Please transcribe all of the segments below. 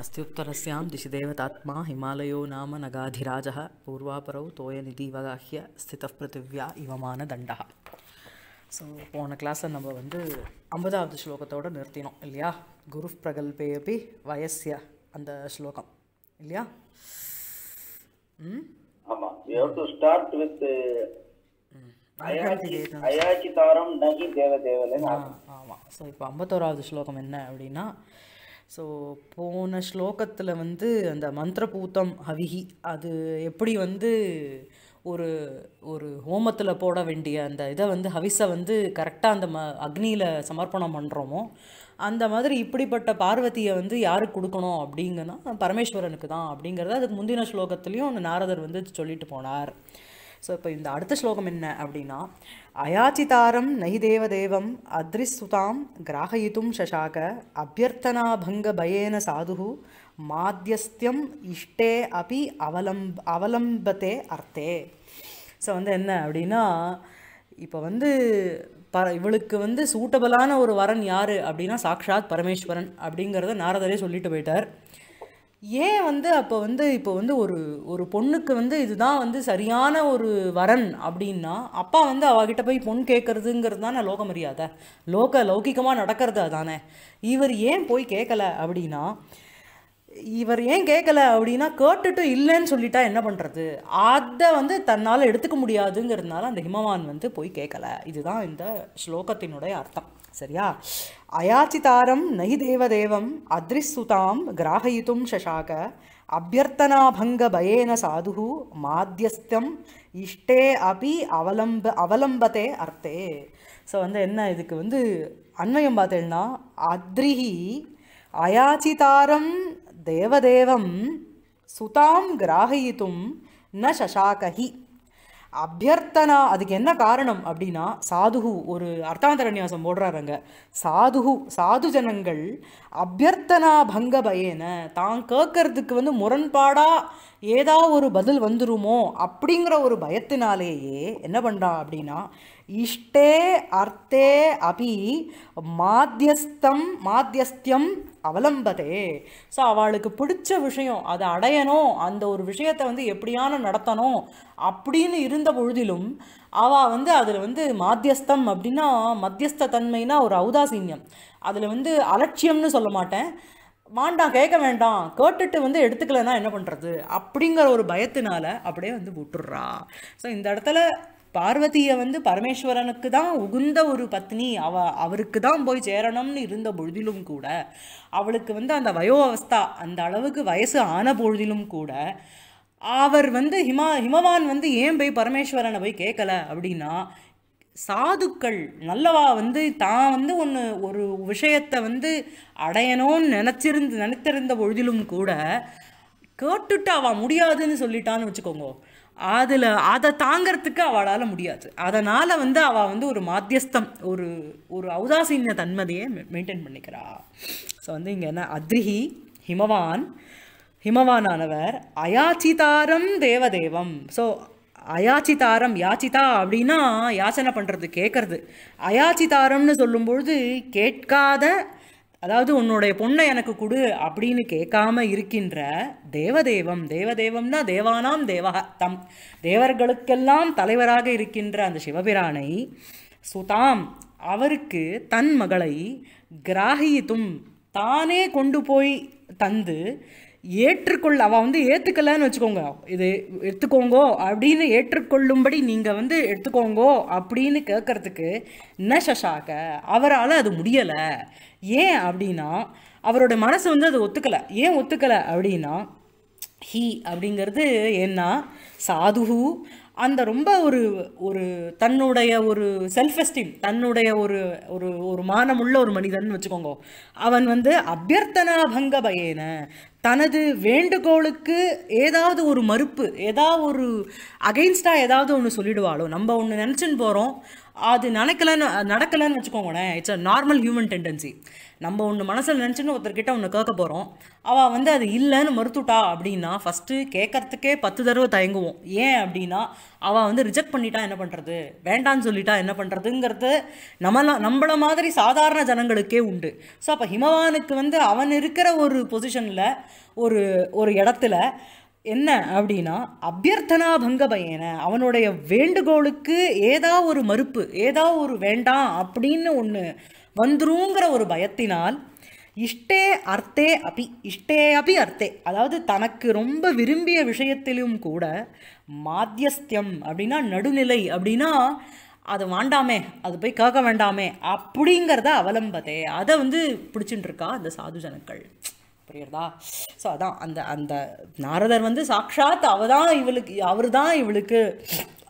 अस्त्युत्तरस्यां दिशिदेवतात्मा हिमालयो नाम नगाधिराजः पूर्वापरौ तोयनिधिवगाह्य ஸ்தித பிருத்திவ்யா இவமான தண்டா ஸோ போன கிளாஸை நம்ம வந்து ஐம்பதாவது ஸ்லோகத்தோடு நிறுத்தினோம் இல்லையா குரு பிரகல்பேபி வயசிய அந்த ஸ்லோகம் இல்லையா ஆமாம் ஆமாம் ஸோ இப்போ ஐம்பத்தோராவது ஸ்லோகம் என்ன அப்படின்னா ஸோ போன ஸ்லோகத்தில் வந்து அந்த மந்திரபூத்தம் ஹவிஹி அது எப்படி வந்து ஒரு ஒரு ஹோமத்தில் போட வேண்டிய அந்த இதை வந்து ஹவிஸை வந்து கரெக்டாக அந்த ம அக்னியில் சமர்ப்பணம் பண்ணுறோமோ அந்த மாதிரி இப்படிப்பட்ட பார்வதியை வந்து யாருக்கு கொடுக்கணும் அப்படிங்கன்னா பரமேஸ்வரனுக்கு தான் அப்படிங்கிறத அதுக்கு முந்தின ஸ்லோகத்துலேயும் நாரதர் வந்து சொல்லிட்டு போனார் ஸோ இப்போ இந்த அடுத்த ஸ்லோகம் என்ன அப்படின்னா அயாச்சிதாரம் நை தேவதேவம் அத்ரிசுதாம் கிராகயித்தும் சசாக அபியர்த்தனாபங்க பயேன சாது மாத்தியஸ்தியம் இஷ்டே அபி அவலம்ப அவலம்பத்தே அர்த்தே ஸோ வந்து என்ன அப்படின்னா இப்போ வந்து ப இவளுக்கு வந்து சூட்டபிளான ஒரு வரன் யார் அப்படின்னா சாக்ஷாத் பரமேஸ்வரன் அப்படிங்கிறத நாரதரே சொல்லிட்டு போயிட்டார் ஏன் வந்து அப்போ வந்து இப்போ வந்து ஒரு ஒரு பொண்ணுக்கு வந்து இதுதான் வந்து சரியான ஒரு வரன் அப்படின்னா அப்பா வந்து அவகிட்ட போய் பொண்ணு கேட்குறதுங்கிறது தானே லோக மரியாதை லோக லௌகிகமாக நடக்கிறது அதானே இவர் ஏன் போய் கேட்கல அப்படின்னா இவர் ஏன் கேட்கல அப்படின்னா கேட்டுட்டு இல்லைன்னு சொல்லிட்டா என்ன பண்ணுறது அதை வந்து தன்னால் எடுத்துக்க முடியாதுங்கிறதுனால அந்த ஹிமவான் வந்து போய் கேட்கல இதுதான் இந்த ஸ்லோகத்தினுடைய அர்த்தம் சரியா அயாச்சிதாரம் நகி தேவதேவம் அத்ரிசுதாம் கிராகயித்தும் சசாக அபியர்த்தனாபங்க பயேன சாது மாத்தியஸ்தம் இஷ்டே அபி அவலம்ப அவலம்பத்தே அர்த்தே ஸோ வந்து என்ன இதுக்கு வந்து அன்வயம் பார்த்தேன்னா அத்ரிஹி அயாச்சிதாரம் தேவதேவம் சுதாம் கிராகயித்தும் ந சசாகஹி அபியர்த்தனா அதுக்கு என்ன காரணம் அப்படின்னா சாதுகு ஒரு அர்த்தாந்தரநியாசம் போடுறாருங்க சாதுகு சாது ஜனங்கள் அபியர்த்தனா பங்க பயன தான் கேட்கறதுக்கு வந்து முரண்பாடாக ஏதாவது ஒரு பதில் வந்துருமோ அப்படிங்கிற ஒரு பயத்தினாலேயே என்ன பண்ணுறான் அப்படின்னா இஷ்டே அர்த்தே அபி மாத்தியஸ்தம் மாத்தியஸ்தியம் அவலம்பதே ஸோ அவளுக்கு பிடிச்ச விஷயம் அதை அடையணும் அந்த ஒரு விஷயத்தை வந்து எப்படியான நடத்தணும் அப்படின்னு இருந்த பொழுதிலும் அவள் வந்து அதில் வந்து மாத்தியஸ்தம் அப்படின்னா மத்தியஸ்தன்மைனா ஒரு ஔதாசீன்யம் அதில் வந்து அலட்சியம்னு சொல்ல மாட்டேன் வாண்டாம் கேட்க வேண்டாம் கேட்டுட்டு வந்து எடுத்துக்கலன்னா என்ன பண்ணுறது அப்படிங்கிற ஒரு பயத்தினால அப்படியே வந்து விட்டுடுறா ஸோ இந்த இடத்துல பார்வதியை வந்து பரமேஸ்வரனுக்கு தான் உகுந்த ஒரு பத்னி அவ அவருக்கு தான் போய் சேரணும்னு இருந்த பொழுதிலும் கூட அவளுக்கு வந்து அந்த வயோ அவஸ்தா அந்த அளவுக்கு வயசு ஆன பொழுதிலும் கூட அவர் வந்து ஹிமா ஹிமவான் வந்து ஏன் போய் பரமேஸ்வரனை போய் கேட்கல அப்படின்னா சாதுக்கள் நல்லவா வந்து தான் வந்து ஒன்று ஒரு விஷயத்தை வந்து அடையணும்னு நினச்சிருந்து நினைத்திருந்த பொழுதிலும் கூட கேட்டுட்டு அவன் முடியாதுன்னு சொல்லிட்டான்னு வச்சுக்கோங்க அதில் அதை தாங்கிறதுக்கு அவளால் முடியாது அதனால் வந்து அவள் வந்து ஒரு மாத்தியஸ்தம் ஒரு ஒரு ஔதாசீன்ய தன்மதையே மெயின்டைன் பண்ணிக்கிறா ஸோ வந்து இங்கே என்ன அத்ரிஹி ஹிமவான் ஹிமவானானவர் அயாச்சிதாரம் தேவதேவம் ஸோ அயாச்சிதாரம் யாச்சிதா அப்படின்னா யாச்சனை பண்ணுறது கேட்கறது அயாச்சிதாரம்னு சொல்லும்பொழுது கேட்காத அதாவது உன்னுடைய பொண்ணை எனக்கு கொடு அப்படின்னு கேட்காம இருக்கின்ற தேவதேவம் தேவதேவம்னா தேவானாம் தேவா தம் தேவர்களுக்கெல்லாம் தலைவராக இருக்கின்ற அந்த சிவபிரானை சுதாம் அவருக்கு தன் மகளை கிராகியத்தும் தானே கொண்டு போய் தந்து ஏற்றுக்கொள்ள அவள் வந்து ஏற்றுக்கலன்னு வச்சுக்கோங்க இது எடுத்துக்கோங்கோ அப்படின்னு ஏற்றுக்கொள்ளும்படி நீங்கள் வந்து எடுத்துக்கோங்கோ அப்படின்னு கேட்கறதுக்கு நஷஷாக அவரால் அது முடியலை ஏன் அப்படின்னா அவரோட மனசு வந்து அது ஒத்துக்கலை ஏன் ஒத்துக்கலை அப்படின்னா ஹீ அப்படிங்கிறது என்ன சாதுகு அந்த ரொம்ப ஒரு ஒரு தன்னுடைய ஒரு செல்ஃப் எஸ்டீம் தன்னுடைய ஒரு ஒரு ஒரு மானமுள்ள ஒரு மனிதன் வச்சுக்கோங்க அவன் வந்து அபியர்த்தனா பங்க பயன தனது வேண்டுகோளுக்கு ஏதாவது ஒரு மறுப்பு ஏதாவது ஒரு அகெயின்ஸ்டாக ஏதாவது ஒன்று சொல்லிடுவாளோ நம்ம ஒன்று நினச்சின்னு போகிறோம் அது நடக்கலைன்னு நடக்கலைன்னு வச்சுக்கோங்களேன் it's a normal human tendency நம்ம ஒன்று மனசில் நினச்சின்னு ஒருத்தர்கிட்ட ஒன்று கேட்க போகிறோம் அவள் வந்து அது இல்லைன்னு மறுத்துட்டா அப்படின்னா ஃபஸ்ட்டு கேட்கறதுக்கே பத்து தடவை தயங்குவோம் ஏன் அப்படின்னா அவள் வந்து ரிஜெக்ட் பண்ணிட்டா என்ன பண்ணுறது வேண்டான்னு சொல்லிட்டா என்ன பண்ணுறதுங்கிறது நம்மளாம் நம்மள மாதிரி சாதாரண ஜனங்களுக்கே உண்டு ஸோ அப்போ ஹிமவானுக்கு வந்து அவன் இருக்கிற ஒரு பொசிஷனில் ஒரு ஒரு இடத்துல என்ன அப்படின்னா அபியர்த்தனா பங்கபயன அவனுடைய வேண்டுகோளுக்கு ஏதா ஒரு மறுப்பு ஏதா ஒரு வேண்டாம் அப்படின்னு ஒன்று வந்துருங்கிற ஒரு பயத்தினால் இஷ்டே அர்த்தே அபி இஷ்டே அபி அர்த்தே அதாவது தனக்கு ரொம்ப விரும்பிய விஷயத்திலும் கூட மாத்தியஸ்தியம் அப்படின்னா நடுநிலை அப்படின்னா அது வாண்டாமே அது போய் கேட்க வேண்டாமே அப்படிங்கிறத அவலம்பதே அதை வந்து இருக்கா அந்த சாது ஜனங்கள் புரியுறதா ஸோ அதான் அந்த அந்த நாரதர் வந்து சாக்ஷாத் அவ தான் இவளுக்கு அவர் தான் இவளுக்கு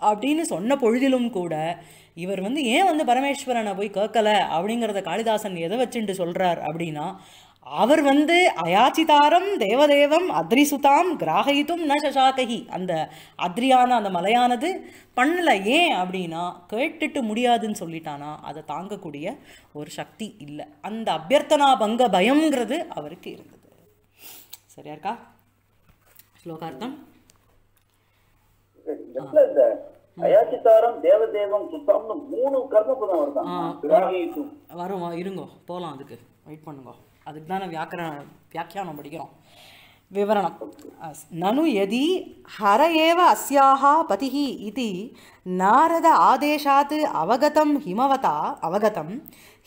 அப்படின்னு சொன்ன பொழுதிலும் கூட இவர் வந்து ஏன் வந்து பரமேஸ்வரனை போய் கேட்கலை அப்படிங்கிறத காளிதாசன் எதை வச்சுட்டு சொல்கிறார் அப்படின்னா அவர் வந்து அயாச்சிதாரம் தேவதேவம் அத்ரிசுதாம் கிராகித்தும் ந சசாகஹி அந்த அத்ரியான அந்த மலையானது பண்ணல ஏன் அப்படின்னா கேட்டுட்டு முடியாதுன்னு சொல்லிட்டானா அதை தாங்கக்கூடிய ஒரு சக்தி இல்லை அந்த அபியர்த்தனா பங்க பயம்ங்கிறது அவருக்கு இருந்தது சரியா இருக்கா ஸ்லோகார்த்தம் வரும் இருங்கோ போலாம் அதுக்கு வெயிட் பண்ணுங்க அதுக்கு தானே வியாக்கிய வியாக்கியானம் படிக்கிறோம் వివరణం నను యది హర ఏవ అస్యాహ పతి ఇది నారద ఆదేశాత్ అవగతం హిమవత అవగతం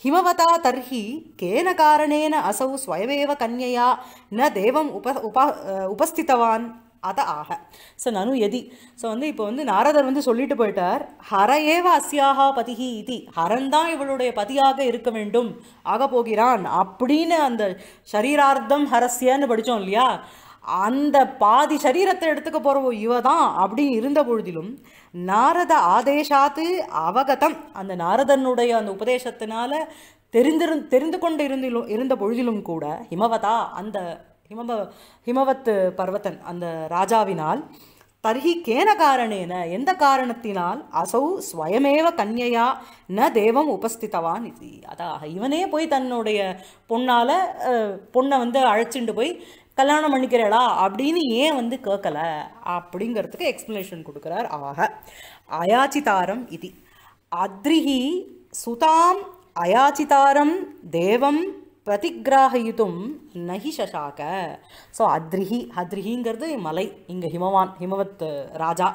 హిమవత తర్హి కేన కారణేన అసౌ స్వయమేవ కన్యయా న దేవం ఉప ఉప ఉపస్థితవాన్ அத ஆக ஸோ நனு எதி ஸோ வந்து இப்போ வந்து நாரதர் வந்து சொல்லிட்டு போயிட்டார் ஹரையேவ அஸ்யாகா பதிகி இதி ஹரன் தான் இவளுடைய பதியாக இருக்க வேண்டும் ஆக போகிறான் அப்படின்னு அந்த சரீரார்த்தம் ஹரஸ்யன்னு படித்தோம் இல்லையா அந்த பாதி சரீரத்தை எடுத்துக்க போகிறவோ இவ தான் அப்படின்னு இருந்த பொழுதிலும் நாரத ஆதேசாத்து அவகதம் அந்த நாரதனுடைய அந்த உபதேசத்தினால தெரிந்திரு தெரிந்து கொண்டு இருந்திலும் இருந்த பொழுதிலும் கூட ஹிமவதா அந்த ஹிமப ஹிமவத் பர்வத்தன் அந்த ராஜாவினால் தர்ஹி கேன காரணேன எந்த காரணத்தினால் அசௌ ஸ்வயமேவ கன்யையா ந தேவம் உபஸ்தித்தவான் இது அதாக இவனே போய் தன்னுடைய பொண்ணால் பொண்ணை வந்து அழைச்சிட்டு போய் கல்யாணம் பண்ணிக்கிறாளா அப்படின்னு ஏன் வந்து கேட்கலை அப்படிங்கிறதுக்கு எக்ஸ்ப்ளனேஷன் கொடுக்குறார் ஆக அயாச்சிதாரம் இது அத்ரிஹி சுதாம் அயாச்சிதாரம் தேவம் பிரதிகிராகயுதும் நகி சசாக ஸோ அத்ரிஹி அத்ரிஹிங்கிறது மலை இங்கே ஹிமவான் ஹிமவத் ராஜா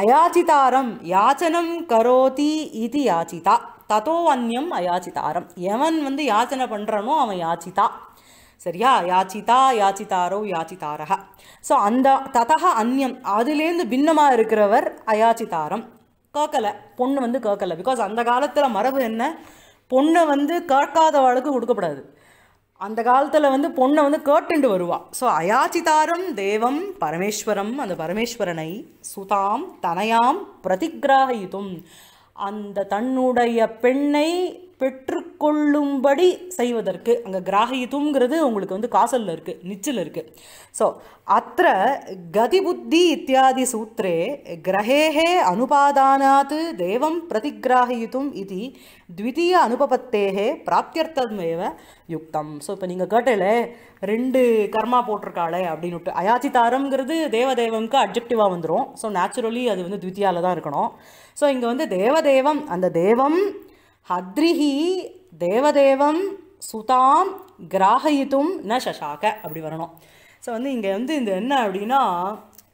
அயாச்சிதாரம் யாச்சனம் கரோதி இது யாச்சிதா ததோ அந்யம் அயாச்சிதாரம் எவன் வந்து யாச்சனை பண்ணுறனோ அவன் யாச்சிதா சரியா யாச்சிதா யாச்சிதாரோ யாச்சிதாரக ஸோ அந்த ததா அந்நியம் அதுலேருந்து பின்னமாக இருக்கிறவர் அயாச்சிதாரம் கேட்கலை பொண்ணு வந்து கேட்கலை பிகாஸ் அந்த காலத்தில் மரபு என்ன பொண்ணை வந்து கேட்காதவளுக்கு கொடுக்கப்படாது அந்த காலத்தில் வந்து பொண்ணை வந்து கேட்டுண்டு வருவாள் ஸோ அயாச்சிதாரம் தேவம் பரமேஸ்வரம் அந்த பரமேஸ்வரனை சுதாம் தனையாம் பிரதிகிராகித்தும் அந்த தன்னுடைய பெண்ணை பெற்றுக்கொள்ளும்படி செய்வதற்கு அங்கே கிராகியத்துங்கிறது உங்களுக்கு வந்து காசலில் இருக்குது நிச்சில் இருக்குது ஸோ அத்த கதிபுத்தி இத்தியாதி சூத்திரே கிரகேகே அனுபாதானாத் தேவம் பிரதிகிராகியுத்தும் இது த்விதீய அனுபவத்தேகே பிராப்தியர்த்தமேவ யுக்தம் ஸோ இப்போ நீங்கள் கேட்டலே ரெண்டு கர்மா போட்டிருக்காளே அயாச்சி அயாச்சிதாரம்ங்கிறது தேவதேவம்க்கு அப்ஜெக்டிவாக வந்துடும் ஸோ நேச்சுரலி அது வந்து த்வித்தியாவில் தான் இருக்கணும் ஸோ இங்கே வந்து தேவதேவம் அந்த தேவம் ஹத்ரிஹி தேவதேவம் சுதாம் கிராகயித்தும் ந சசாக அப்படி வரணும் ஸோ வந்து இங்கே வந்து இந்த என்ன அப்படின்னா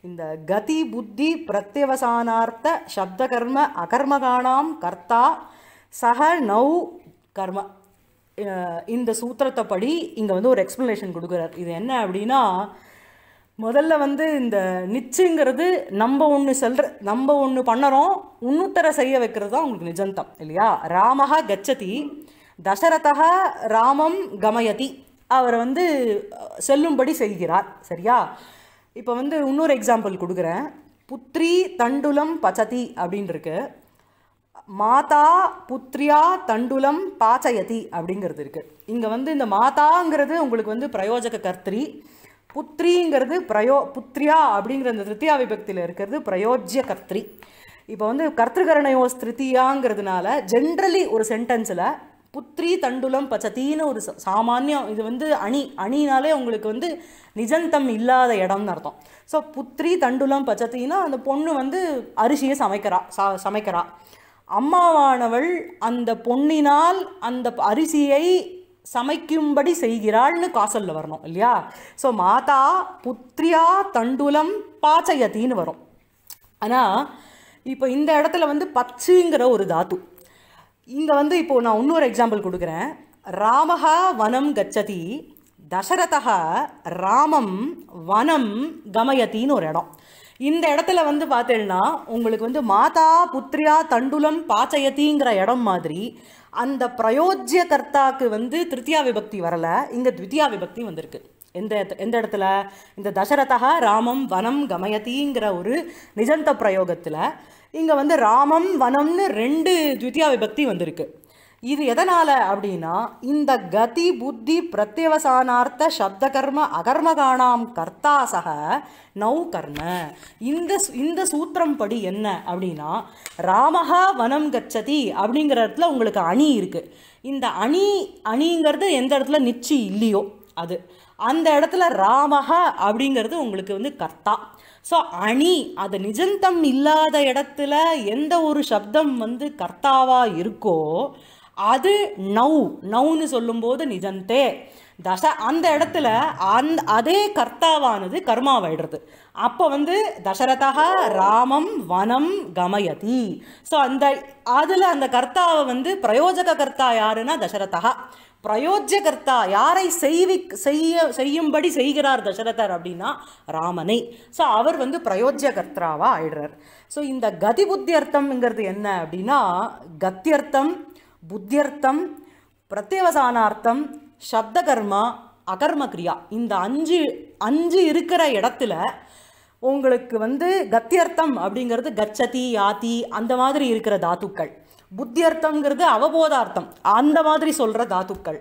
இந்த கதி புத்தி பிரத்யவசானார்த்த சப்த கர்ம அகர்மகானாம் கர்த்தா சக நௌ கர்ம இந்த சூத்திரத்தை படி இங்கே வந்து ஒரு எக்ஸ்ப்ளனேஷன் கொடுக்குறார் இது என்ன அப்படின்னா முதல்ல வந்து இந்த நிச்சயங்கிறது நம்ம ஒன்று செல்ற நம்ம ஒன்று பண்ணுறோம் உன்னுத்தர செய்ய வைக்கிறது தான் உங்களுக்கு நிஜந்தம் இல்லையா ராமஹா கச்சதி தசரதா ராமம் கமயதி அவர் வந்து செல்லும்படி செய்கிறார் சரியா இப்போ வந்து இன்னொரு எக்ஸாம்பிள் கொடுக்குறேன் புத்ரி தண்டுலம் பச்சதி அப்படின் இருக்கு மாதா புத்ரியா தண்டுலம் பாச்சயதி அப்படிங்கிறது இருக்குது இங்கே வந்து இந்த மாதாங்கிறது உங்களுக்கு வந்து பிரயோஜக கர்த்திரி புத்திரிங்கிறது பிரயோ புத்திரியா அப்படிங்கிற அந்த திருத்தியா விபக்தியில் இருக்கிறது பிரயோஜ்ய கர்த்திரி இப்போ வந்து கர்த்திகரணயோ ஸ்திருத்தியாங்கிறதுனால ஜென்ரலி ஒரு சென்டென்ஸில் புத்திரி தண்டுலம் பச்சத்தின்னு ஒரு சாமானியம் இது வந்து அணி அணினாலே உங்களுக்கு வந்து நிஜந்தம் இல்லாத இடம்னு அர்த்தம் ஸோ புத்திரி தண்டுலம் பச்சத்தின்னா அந்த பொண்ணு வந்து அரிசியை சமைக்கிறா சா சமைக்கிறா அம்மாவானவள் அந்த பொண்ணினால் அந்த அரிசியை சமைக்கும்படி செய்கிறாள்னு காசலில் வரணும் இல்லையா ஸோ மாதா புத்ரியா தண்டுலம் பாச்சையத்தின்னு வரும் ஆனால் இப்போ இந்த இடத்துல வந்து பச்சுங்கிற ஒரு தாத்து இங்கே வந்து இப்போது நான் இன்னொரு எக்ஸாம்பிள் கொடுக்குறேன் ராமஹா வனம் கச்சதி தசரதா ராமம் வனம் கமயத்தின்னு ஒரு இடம் இந்த இடத்துல வந்து பார்த்தேன்னா உங்களுக்கு வந்து மாதா புத்ரியா தண்டுலம் பாச்சையத்திங்கிற இடம் மாதிரி அந்த பிரயோஜிய கர்த்தாக்கு வந்து திருத்தியா விபக்தி வரலை இங்கே த்வித்தியா விபக்தி வந்திருக்கு எந்த எந்த இடத்துல இந்த தசரதா ராமம் வனம் கமயத்திங்கிற ஒரு நிஜந்த பிரயோகத்தில் இங்கே வந்து ராமம் வனம்னு ரெண்டு த்வித்தியா விபக்தி வந்திருக்கு இது எதனால் அப்படின்னா இந்த கதி புத்தி பிரத்யவசானார்த்த சப்த கர்ம அகர்மகாணாம் கர்த்தாசக நௌ கர்ம இந்த இந்த சூத்திரம் படி என்ன அப்படின்னா ராமகா வனம் கச்சதி அப்படிங்கிற இடத்துல உங்களுக்கு அணி இருக்குது இந்த அணி அணிங்கிறது எந்த இடத்துல நிச்சி இல்லையோ அது அந்த இடத்துல ராமக அப்படிங்கிறது உங்களுக்கு வந்து கர்த்தா ஸோ அணி அது நிஜந்தம் இல்லாத இடத்துல எந்த ஒரு சப்தம் வந்து கர்த்தாவாக இருக்கோ அது நவ் நௌன்னு சொல்லும்போது நிஜந்தே தச அந்த இடத்துல அந் அதே கர்த்தாவானது கர்மாவாயிடுறது அப்போ வந்து தசரதா ராமம் வனம் கமயதி ஸோ அந்த அதில் அந்த கர்த்தாவை வந்து பிரயோஜக கர்த்தா யாருன்னா தசரதா பிரயோஜ்ய கர்த்தா யாரை செய்வி செய்ய செய்யும்படி செய்கிறார் தசரதர் அப்படின்னா ராமனை ஸோ அவர் வந்து பிரயோஜ்ய கர்த்தாவாக ஆயிடுறார் ஸோ இந்த கதி புத்தியர்த்தம்ங்கிறது என்ன அப்படின்னா கத்தியர்த்தம் புத்தியர்த்தம் பிரத்யவசானார்த்தம் சப்தகர்மா அகர்ம கிரியா இந்த அஞ்சு அஞ்சு இருக்கிற இடத்துல உங்களுக்கு வந்து கத்தியர்த்தம் அப்படிங்கிறது கச்சதி யாதி அந்த மாதிரி இருக்கிற தாத்துக்கள் புத்தியர்த்தம்ங்கிறது அவபோதார்த்தம் அந்த மாதிரி சொல்கிற தாத்துக்கள்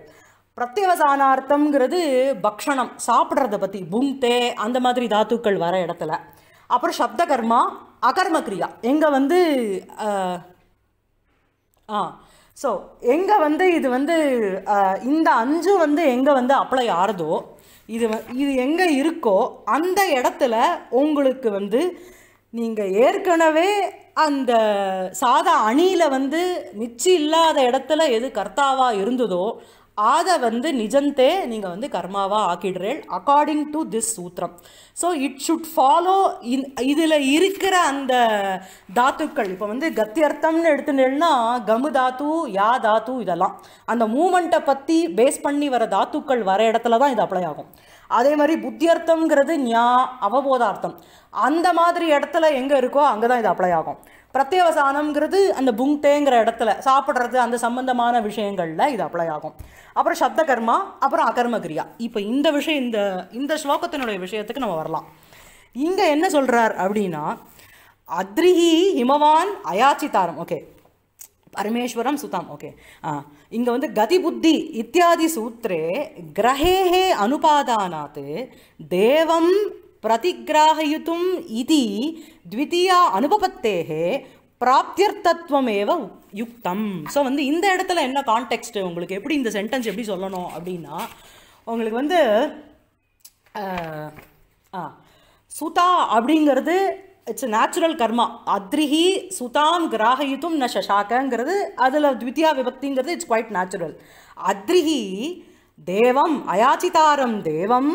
பிரத்யவசானார்த்தம்ங்கிறது பக்ஷணம் சாப்பிட்றத பற்றி புங்தே அந்த மாதிரி தாத்துக்கள் வர இடத்துல அப்புறம் சப்த கர்மா அகர்ம கிரியா எங்கே வந்து ஆ ஸோ எங்கே வந்து இது வந்து இந்த அஞ்சு வந்து எங்கே வந்து அப்ளை ஆறுதோ இது இது எங்கே இருக்கோ அந்த இடத்துல உங்களுக்கு வந்து நீங்கள் ஏற்கனவே அந்த சாதா அணியில் வந்து நிச்சயம் இல்லாத இடத்துல எது கர்த்தாவாக இருந்ததோ அதை வந்து நிஜந்தே நீங்கள் வந்து கர்மாவாக ஆக்கிடுறேன் அக்கார்டிங் டு திஸ் சூத்திரம் so it should follow in இதில் இருக்கிற அந்த தாத்துக்கள் இப்போ வந்து கத்தியர்த்தம்னு எடுத்துட்டேன்னா கமு தாத்து யா தாத்து இதெல்லாம் அந்த மூமெண்ட்டை பற்றி பேஸ் பண்ணி வர தாத்துக்கள் வர இடத்துல தான் இது அப்ளை ஆகும் அதே மாதிரி புத்தியர்த்தம்ங்கிறது ஞா அவபோதார்த்தம் அந்த மாதிரி இடத்துல எங்கே இருக்கோ அங்கே தான் இது அப்ளை ஆகும் பிரத்யவசானம்ங்கிறது அந்த புங்டேங்கிற இடத்துல சாப்பிட்றது அந்த சம்பந்தமான விஷயங்களில் இது அப்ளை ஆகும் அப்புறம் சப்த கர்மா அப்புறம் அகர்ம கிரியா இப்போ இந்த விஷயம் இந்த இந்த ஸ்லோகத்தினுடைய விஷயத்துக்கு நம்ம வரலாம் இங்கே என்ன சொல்கிறார் அப்படின்னா அத்ரிஹி ஹிமவான் அயாச்சிதாரம் ஓகே பரமேஸ்வரம் சுதாம் ஓகே ஆ இங்கே வந்து கதி புத்தி இத்தியாதி சூத்திரே கிரகேஹே அனுபாதானாத்து தேவம் பிரதிகிராகயித்தும் இது த்விதியா அனுபவத்தேகே பிராப்தியர்த்தத்துவமேவ யுக்தம் ஸோ வந்து இந்த இடத்துல என்ன கான்டெக்ஸ்ட் உங்களுக்கு எப்படி இந்த சென்டென்ஸ் எப்படி சொல்லணும் அப்படின்னா உங்களுக்கு வந்து ஆ சுதா அப்படிங்கிறது இட்ஸ் நேச்சுரல் கர்மா அத்ரிஹி சுதாம் கிராகயித்தும் ந சசாக்கங்கிறது அதில் த்வித்தியா விபக்திங்கிறது இட்ஸ் குவைட் நேச்சுரல் அத்ரிஹி தேவம் அயாச்சிதாரம் தேவம்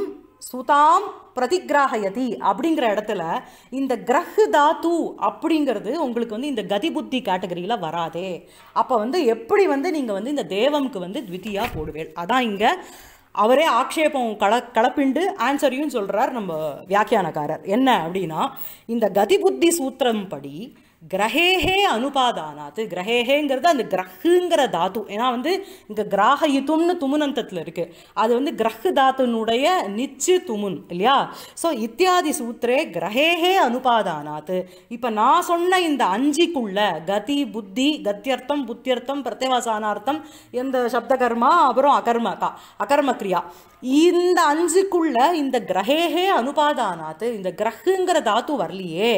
சுதாம் பிரதிகிராகயதி அப்படிங்கிற இடத்துல இந்த கிரகு தாத்து அப்படிங்கிறது உங்களுக்கு வந்து இந்த கதி புத்தி கேட்டகரியில் வராதே அப்போ வந்து எப்படி வந்து நீங்கள் வந்து இந்த தேவம்க்கு வந்து த்வித்தியாக போடுவேல் அதான் இங்கே அவரே ஆக்ஷேபம் கல கலப்பிண்டு ஆன்சரையும் சொல்கிறார் நம்ம வியாக்கியானக்காரர் என்ன அப்படின்னா இந்த கதி புத்தி சூத்திரம் படி கிரகேகே அனுபாதானாத்து கிரகேகேங்கிறது அந்த கிரகுங்கிற தாத்து ஏன்னா வந்து இங்கே கிராகயுத்தும்னு துமுனந்தத்தில் இருக்குது அது வந்து கிரகு தாத்துனுடைய நிச்சு துமுன் இல்லையா ஸோ இத்தியாதி சூத்திரே கிரகேகே அனுபாதானாத்து இப்போ நான் சொன்ன இந்த அஞ்சுக்குள்ள கதி புத்தி கத்தியர்த்தம் புத்தியர்த்தம் பிரத்யவாசானார்த்தம் எந்த சப்தகர்மா அப்புறம் அகர்ம கா அகர்ம இந்த அஞ்சுக்குள்ள இந்த கிரகேகே அனுபாதானாத்து இந்த கிரகுங்கிற தாத்து வரலையே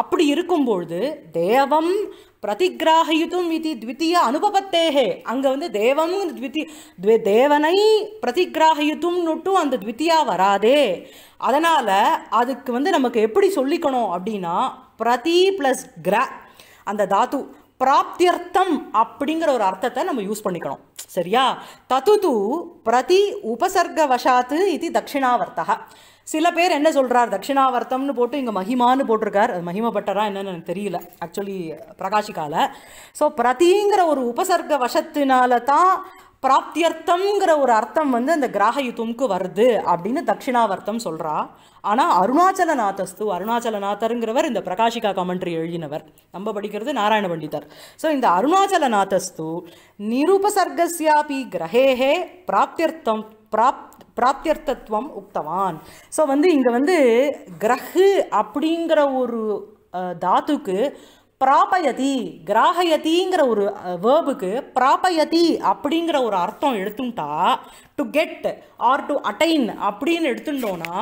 அப்படி இருக்கும்பொழுது தேவம் பிரதிகிராகியுதும் இது த்வித்திய அனுபவத்தேகே அங்கே வந்து தேவம் த்வித்திய தேவனை பிரதிகிராகியுதும்னுட்டு அந்த த்வித்தியா வராதே அதனால் அதுக்கு வந்து நமக்கு எப்படி சொல்லிக்கணும் அப்படின்னா பிரதி ப்ளஸ் கிர அந்த தாத்து பிராப்தியர்த்தம் அப்படிங்கிற ஒரு அர்த்தத்தை நம்ம யூஸ் பண்ணிக்கணும் சரியா தூ பிரதி உபசர்கவசாத்து இது தட்சிணாவர்த்தகா சில பேர் என்ன சொல்கிறார் தட்சிணாவர்த்தம்னு போட்டு இங்கே மகிமான்னு போட்டிருக்கார் அது மகிமப்பட்டரா என்னன்னு எனக்கு தெரியல ஆக்சுவலி பிரகாஷிக்கால ஸோ பிரதிங்கிற ஒரு உபசர்க்க வசத்தினால தான் பிராப்தியர்த்தம்ங்கிற ஒரு அர்த்தம் வந்து அந்த கிராக யுத்தம்க்கு வருது அப்படின்னு தட்சிணாவர்த்தம் சொல்கிறா ஆனால் அருணாச்சலநாதஸ்து அருணாச்சலநாதருங்கிறவர் இந்த பிரகாஷிகா கமெண்ட்ரி எழுதினவர் நம்ம படிக்கிறது நாராயண பண்டிதர் ஸோ இந்த அருணாச்சலநாதஸ்து நிருபசர்கஸ்யாபி கிரகேகே பிராப்தியர்த்தம் பிராப் பிராப்தியர்த்தத்துவம் உக்தவான் ஸோ வந்து இங்கே வந்து கிரகு அப்படிங்கிற ஒரு தாத்துக்கு ப்ராபயதி கிராகயதிங்கிற ஒரு வேர்புக்கு ப்ராபயதி அப்படிங்கிற ஒரு அர்த்தம் எடுத்துட்டா to get or to attain அப்படின்னு எடுத்துட்டோன்னா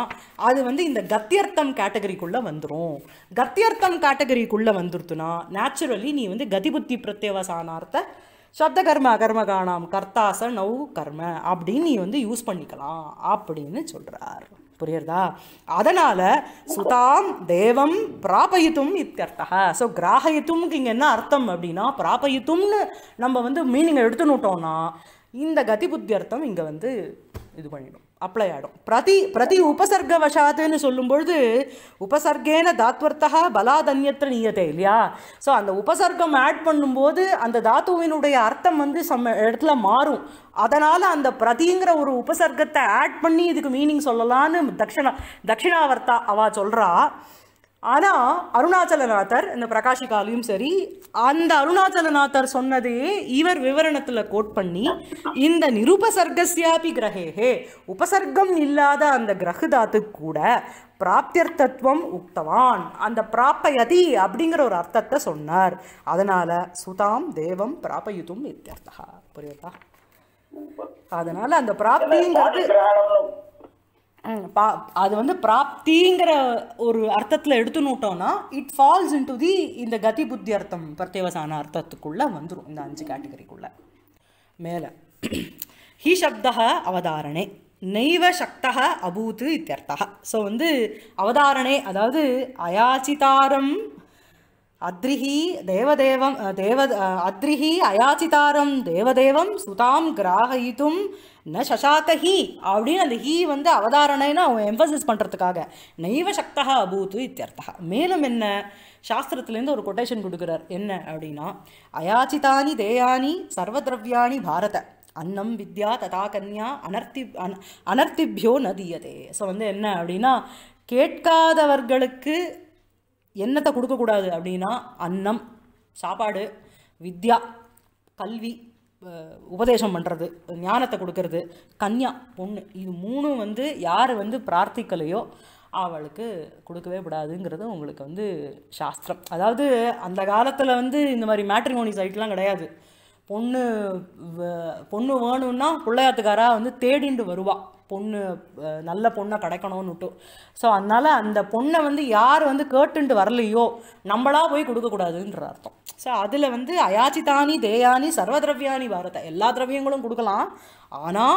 அது வந்து இந்த கத்தியர்த்தம் கேட்டகரிக்குள்ளே வந்துடும் கத்தியர்த்தம் கேட்டகரிக்குள்ளே வந்துருத்துனா நேச்சுரலி நீ வந்து கதிபுத்தி பிரத்யவசானார்த்த சப்த கர்ம காணாம் கர்த்தாச நௌ கர்ம அப்படின்னு நீ வந்து யூஸ் பண்ணிக்கலாம் அப்படின்னு சொல்கிறார் புரியுறதா அதனால் சுதாம் தேவம் பிராபயித்தும் இத்தர்த்தா ஸோ கிராகயித்தும்க்கு இங்கே என்ன அர்த்தம் அப்படின்னா பிராபயித்தும்னு நம்ம வந்து மீனிங் எடுத்துனுட்டோம்னா இந்த கதி புத்தி அர்த்தம் இங்கே வந்து இது பண்ணிடும் அப்ளை ஆகிடும் பிரதி பிரதி சொல்லும் சொல்லும்பொழுது உபசர்க்கேன தாத்வர்த்தா பலாதன்யத்திர நீயத்தை இல்லையா ஸோ அந்த உபசர்க்கம் ஆட் பண்ணும்போது அந்த தாத்துவினுடைய அர்த்தம் வந்து சம்ம இடத்துல மாறும் அதனால் அந்த பிரதிங்கிற ஒரு உபசர்க்கத்தை ஆட் பண்ணி இதுக்கு மீனிங் சொல்லலான்னு தக்ஷணா தக்ஷிணாவர்த்தா அவள் சொல்கிறா ஆனால் அருணாச்சலநாதர் இந்த பிரகாஷிகாலையும் சரி அந்த அருணாச்சலநாதர் சொன்னதையே இவர் விவரணத்தில் கோட் பண்ணி இந்த நிருபசர்க்கசியாபி கிரகேகே உபசர்க்கம் இல்லாத அந்த கிரகதாத்து கூட பிராப்தியர்த்தத்துவம் உக்தவான் அந்த பிராப்பயதி அப்படிங்கிற ஒரு அர்த்தத்தை சொன்னார் அதனால் சுதாம் தேவம் பிராப்பயுதும் இத்தியர்த்தா புரியுதா அதனால அந்த பிராப்திங்கிறது பா அது வந்து பிராப்திங்கிற ஒரு அர்த்தத்தில் எடுத்துனுட்டோம்னா it falls into the இந்த கதி புத்தி அர்த்தம் பிரத்யவசான அர்த்தத்துக்குள்ளே வந்துடும் இந்த அஞ்சு கேட்டகரிக்குள்ளே மேலே ஹி சப்தா அவதாரணே நெய்வ சக்தக அபூத்து இத்தியர்த்தா ஸோ வந்து அவதாரணே அதாவது அயாச்சிதாரம் அத்ரிஹி தேவதேவம் தேவ அத்ரிஹி அயாச்சிதாரம் தேவதேவம் சுதாம் கிராகயித்தும் ந சசாக்க ஹி அப்படின்னு அந்த ஹீ வந்து அவதாரணைன்னு அவன் எம்ஃபசிஸ் பண்ணுறதுக்காக நைவ சக்தா அபூத்து இத்தியர்த்தா மேலும் என்ன சாஸ்திரத்துலேருந்து ஒரு கொட்டேஷன் கொடுக்குறார் என்ன அப்படின்னா அயாச்சிதானி தேயானி சர்வதிரவியாணி பாரத அன்னம் வித்யா ததா கன்யா அனர்த்தி அன் அனர்த்திப்யோ நதியதே ஸோ வந்து என்ன அப்படின்னா கேட்காதவர்களுக்கு என்னத்தை கொடுக்கக்கூடாது அப்படின்னா அன்னம் சாப்பாடு வித்யா கல்வி உபதேசம் பண்ணுறது ஞானத்தை கொடுக்கறது கன்யா பொண்ணு இது மூணும் வந்து யார் வந்து பிரார்த்திக்கலையோ அவளுக்கு கொடுக்கவே கூடாதுங்கிறது உங்களுக்கு வந்து சாஸ்திரம் அதாவது அந்த காலத்தில் வந்து இந்த மாதிரி மேட்ரிமோனி சைட்லாம் கிடையாது பொண்ணு பொண்ணு வேணும்னா பிள்ளையாத்துக்காரா வந்து தேடிண்டு வருவாள் பொண்ணு நல்ல கிடைக்கணும்னு கிடைக்கணும்னுட்டு ஸோ அதனால் அந்த பொண்ணை வந்து யார் வந்து கேட்டுன்ட்டு வரலையோ நம்மளாக போய் கொடுக்கக்கூடாதுன்ற அர்த்தம் ஸோ அதில் வந்து அயாச்சிதானி தேயானி சர்வதிரவியானி பாரத எல்லா திரவியங்களும் கொடுக்கலாம் ஆனால்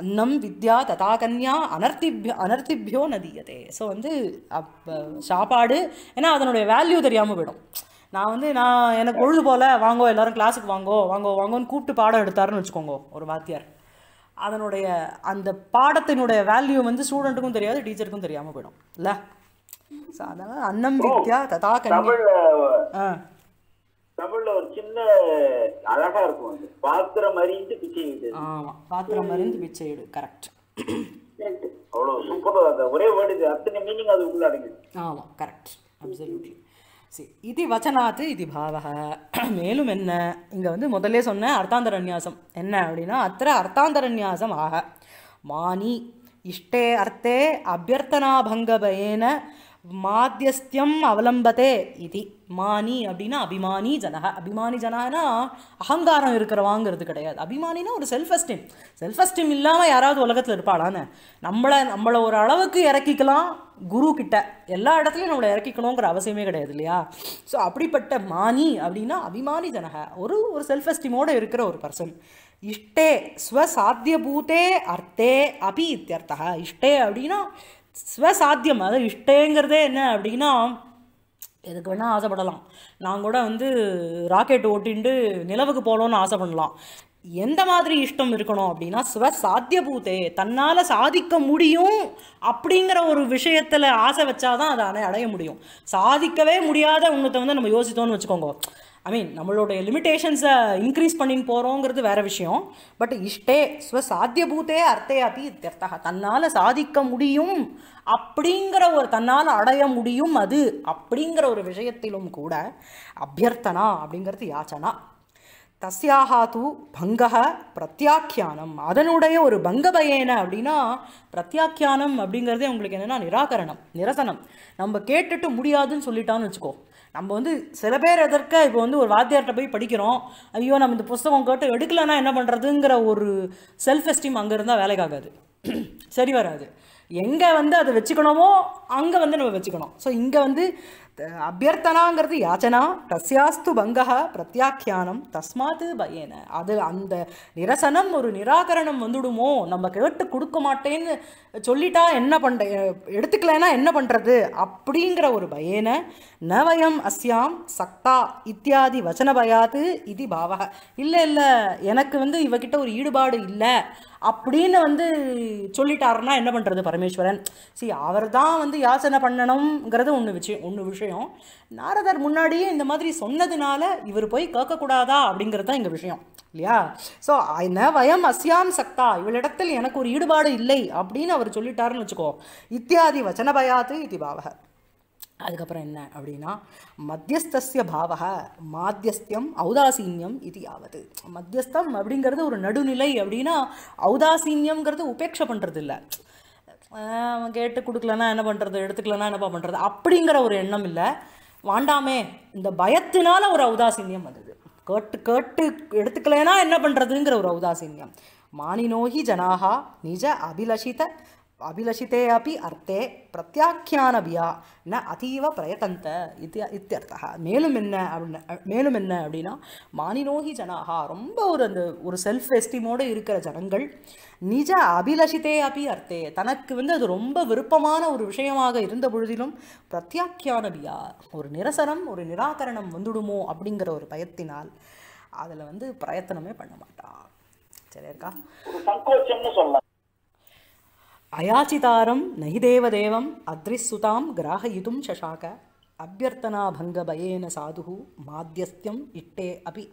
அன்னம் வித்யா ததா கன்யா அனர்த்திப்யோ அனர்த்திப்யோ நதியதே ஸோ வந்து அப்போ சாப்பாடு ஏன்னா அதனுடைய வேல்யூ தெரியாமல் போயிடும் நான் வந்து நான் எனக்கு பொழுது போல் வாங்கோ எல்லோரும் கிளாஸுக்கு வாங்கோ வாங்கோ வாங்கோன்னு கூப்பிட்டு பாடம் எடுத்தாருன்னு வச்சுக்கோங்க ஒரு வாத்தியார் அதனுடைய அந்த பாடத்தினுடைய வேல்யூ வந்து ஸ்டூடெண்ட்டுக்கும் தெரியாது டீச்சருக்கும் தெரியாம போயிடும் இல்லை ஸோ அதனால் அன்னம் வித்யா ததா தமிழ்ல ஒரு சின்ன அழகா இருக்கும் பாத்திரம் அறிந்து பிச்சையிடு ஆமா பாத்திரம் அறிந்து பிச்சைடு கரெக்ட் அவ்வளவு சூப்பரா ஒரே வேர்டு அத்தனை மீனிங் அது உள்ள அடங்கிடுது ஆமா கரெக்ட் அப்சல்யூட்லி சரி இது வச்சனாத்து இது பாவக மேலும் என்ன இங்கே வந்து முதலே சொன்ன அர்த்தாந்தரநியாசம் என்ன அப்படின்னா அத்திர அர்த்தாந்தரநியாசம் ஆக மானி இஷ்டே அர்த்தே அபியர்த்தனாபங்கபயேன மாத்தியஸ்தியம் அவலம்பதே இது மானி அப்படின்னா அபிமானி ஜனக அபிமானி ஜனகனா அகங்காரம் இருக்கிறவாங்கிறது கிடையாது அபிமானினா ஒரு செல்ஃப் எஸ்டீம் செல்ஃப் எஸ்டீம் இல்லாமல் யாராவது உலகத்தில் இருப்பாளான்னு நம்மளை நம்மளை ஒரு அளவுக்கு இறக்கிக்கலாம் குரு கிட்ட எல்லா இடத்துலையும் நம்மளை இறக்கிக்கணுங்கிற அவசியமே கிடையாது இல்லையா ஸோ அப்படிப்பட்ட மானி அப்படின்னா அபிமானி ஜனக ஒரு ஒரு செல்ஃப் எஸ்டீமோடு இருக்கிற ஒரு பர்சன் இஷ்டே ஸ்வசாத்தியபூத்தே அர்த்தே அபி இத்தியர்த்தக இஷ்டே அப்படின்னா ஸ்வசாத்தியம் அதாவது இஷ்டங்கிறதே என்ன அப்படின்னா எதுக்கு வேணால் ஆசைப்படலாம் நான் கூட வந்து ராக்கெட் ஓட்டின்ட்டு நிலவுக்கு போகணுன்னு ஆசை பண்ணலாம் எந்த மாதிரி இஷ்டம் இருக்கணும் அப்படின்னா சுவ சாத்திய பூத்தே தன்னால் சாதிக்க முடியும் அப்படிங்கிற ஒரு விஷயத்தில் ஆசை வச்சாதான் அதை அடைய முடியும் சாதிக்கவே முடியாத ஒன்றத்தை வந்து நம்ம யோசித்தோன்னு வச்சுக்கோங்க ஐ மீன் நம்மளுடைய லிமிட்டேஷன்ஸை இன்க்ரீஸ் பண்ணின்னு போகிறோங்கிறது வேறு விஷயம் பட் இஷ்டே அர்த்தே அர்த்தையாத்தி தர்த்தகா தன்னால் சாதிக்க முடியும் அப்படிங்கிற ஒரு தன்னால் அடைய முடியும் அது அப்படிங்கிற ஒரு விஷயத்திலும் கூட அபியர்த்தனா அப்படிங்கிறது யாச்சனா தஸ்யாக தூ பங்கக பிரத்யாக்கியானம் அதனுடைய ஒரு பங்கபயேன அப்படின்னா பிரத்யாக்கியானம் அப்படிங்கிறதே உங்களுக்கு என்னென்னா நிராகரணம் நிரசனம் நம்ம கேட்டுட்டு முடியாதுன்னு சொல்லிட்டான்னு வச்சுக்கோ நம்ம வந்து சில பேர் எதற்க இப்போ வந்து ஒரு வாத்தியார்கிட்ட போய் படிக்கிறோம் ஐயோ நம்ம இந்த புஸ்தகம் கேட்டு எடுக்கலைன்னா என்ன பண்ணுறதுங்கிற ஒரு செல்ஃப் எஸ்டீம் அங்கே இருந்தால் வேலைக்காகாது சரி வராது எங்கே வந்து அதை வச்சுக்கணுமோ அங்கே வந்து நம்ம வச்சுக்கணும் ஸோ இங்கே வந்து அபியர்த்தனாங்கிறது யாச்சனா தஸ்யாஸ்து பங்கா பிரத்யாக்கியானம் தஸ்மாத்து பயன அது அந்த நிரசனம் ஒரு நிராகரணம் வந்துடுமோ நம்ம கேட்டு கொடுக்க மாட்டேன்னு சொல்லிட்டா என்ன பண்ணுற எடுத்துக்கலைன்னா என்ன பண்ணுறது அப்படிங்கிற ஒரு பயன நவயம் அஸ்யாம் சக்தா இத்தியாதி வச்சன பயாது இது பாவக இல்லை இல்லை எனக்கு வந்து இவகிட்ட ஒரு ஈடுபாடு இல்லை அப்படின்னு வந்து சொல்லிட்டாருன்னா என்ன பண்ணுறது பரமேஸ்வரன் சரி அவர் தான் வந்து யாசனை பண்ணணுங்கிறது ஒன்று விஷயம் ஒன்று விஷயம் விஷயம் நாரதர் முன்னாடியே இந்த மாதிரி சொன்னதுனால இவர் போய் கேட்கக்கூடாதா அப்படிங்கிறது தான் எங்கள் விஷயம் இல்லையா ஸோ என்ன வயம் அஸ்யாம் சக்தா இவளிடத்தில் எனக்கு ஒரு ஈடுபாடு இல்லை அப்படின்னு அவர் சொல்லிட்டாருன்னு வச்சுக்கோ இத்தியாதி வச்சன பயாத்து இது பாவக அதுக்கப்புறம் என்ன அப்படின்னா மத்தியஸ்திய பாவக மாத்தியஸ்தியம் ஔதாசீன்யம் இது ஆவது மத்தியஸ்தம் அப்படிங்கிறது ஒரு நடுநிலை அப்படின்னா ஔதாசீன்யம்ங்கிறது உபேட்சை பண்ணுறது இல்லை கேட்டு கொடுக்கலன்னா என்ன பண்ணுறது எடுத்துக்கலன்னா என்னப்பா பண்ணுறது அப்படிங்கிற ஒரு எண்ணம் இல்லை வாண்டாமே இந்த பயத்தினால ஒரு ஔதாசீன்யம் வந்தது கேட்டு கேட்டு எடுத்துக்கலைன்னா என்ன பண்ணுறதுங்கிற ஒரு ఔదాసీన్యం மானினோகி ஜனாகா நிஜ அபிலஷித அபிலஷித்தே அப்படி அர்த்தே பிரத்யாக்கியானபியா ந அதீவ பிரயத்தந்த இது இத்தியர்த்தா மேலும் என்ன அப்படின்னு மேலும் என்ன அப்படின்னா மானினோகி ஜனாகா ரொம்ப ஒரு அந்த ஒரு செல்ஃப் எஸ்டீமோடு இருக்கிற ஜனங்கள் நிஜ அபிலஷித்தே அப்படி அர்த்தே தனக்கு வந்து அது ரொம்ப விருப்பமான ஒரு விஷயமாக இருந்த பொழுதிலும் பிரத்யாக்கியானபியா ஒரு நிரசனம் ஒரு நிராகரணம் வந்துடுமோ அப்படிங்கிற ஒரு பயத்தினால் அதில் வந்து பிரயத்தனமே பண்ண மாட்டான் சரி இருக்கா சங்கோச்சம்னு சொல்லலாம் அயாச்சிதாரம் தேவதேவம் அத்ரிசுதாம் கிராகயிதும் சசாக அபியர்த்தனாபங்கபயேன சாது மாத்தியஸ்தியம் இட்டே அபி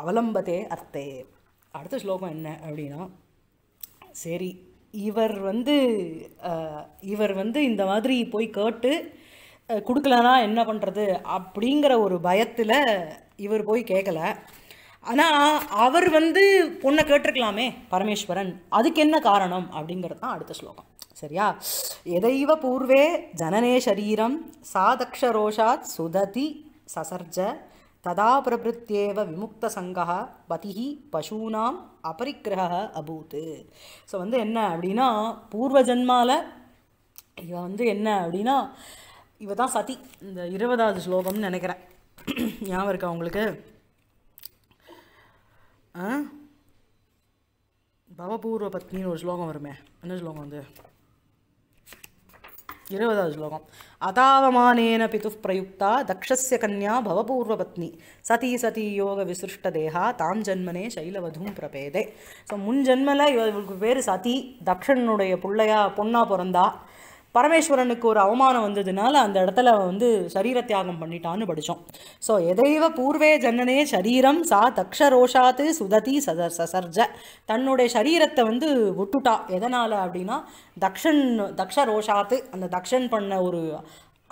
அவலம்பதே அர்த்தே அடுத்த ஸ்லோகம் என்ன அப்படின்னா சரி இவர் வந்து இவர் வந்து இந்த மாதிரி போய் கேட்டு கொடுக்கலனா என்ன பண்ணுறது அப்படிங்கிற ஒரு பயத்தில் இவர் போய் கேட்கலை ஆனால் அவர் வந்து பொண்ணை கேட்டிருக்கலாமே பரமேஸ்வரன் அதுக்கு என்ன காரணம் அப்படிங்கிறது தான் அடுத்த ஸ்லோகம் சரியா எதைவ பூர்வே ஜனனே சரீரம் சாதக்ஷரோஷாத் சுததி சசர்ஜ ததா பிரபுத்தேவ விமுக்த சங்கா பதிஹி பசூனாம் அபரிக்கிரக அபூத்து ஸோ வந்து என்ன அப்படின்னா பூர்வ ஜென்மாவில் இவ வந்து என்ன அப்படின்னா இவ தான் சதி இந்த இருபதாவது ஸ்லோகம்னு நினைக்கிறேன் ஞாபகம் இருக்கா உங்களுக்கு பவபூர்வ பத்னின்னு ஒரு ஸ்லோகம் வருமே என்ன ஸ்லோகம் வந்து இருபதாவது ஸ்லோகம் அதாவமானேன பிது பிரயுக்தா தக்ஷஸ்ய கன்யா பவபூர்வ பத்னி சதி சதி யோக விசிருஷ்ட தேகா தாம் ஜென்மனே சைலவதும் பிரபேதே ஸோ முன் ஜென்மல இவளுக்கு பேர் சதி தக்ஷனுடைய பிள்ளையா பொண்ணா பிறந்தா பரமேஸ்வரனுக்கு ஒரு அவமானம் வந்ததுனால அந்த இடத்துல வந்து சரீர தியாகம் பண்ணிட்டான்னு படித்தோம் ஸோ எதைவ பூர்வே ஜன்னனே சரீரம் சா தக்ஷரோஷாத்து சுததி சத சசர்ஜ தன்னுடைய சரீரத்தை வந்து விட்டுட்டா எதனால் அப்படின்னா தக்ஷன் தக்ஷரோஷாத்து அந்த தக்ஷன் பண்ண ஒரு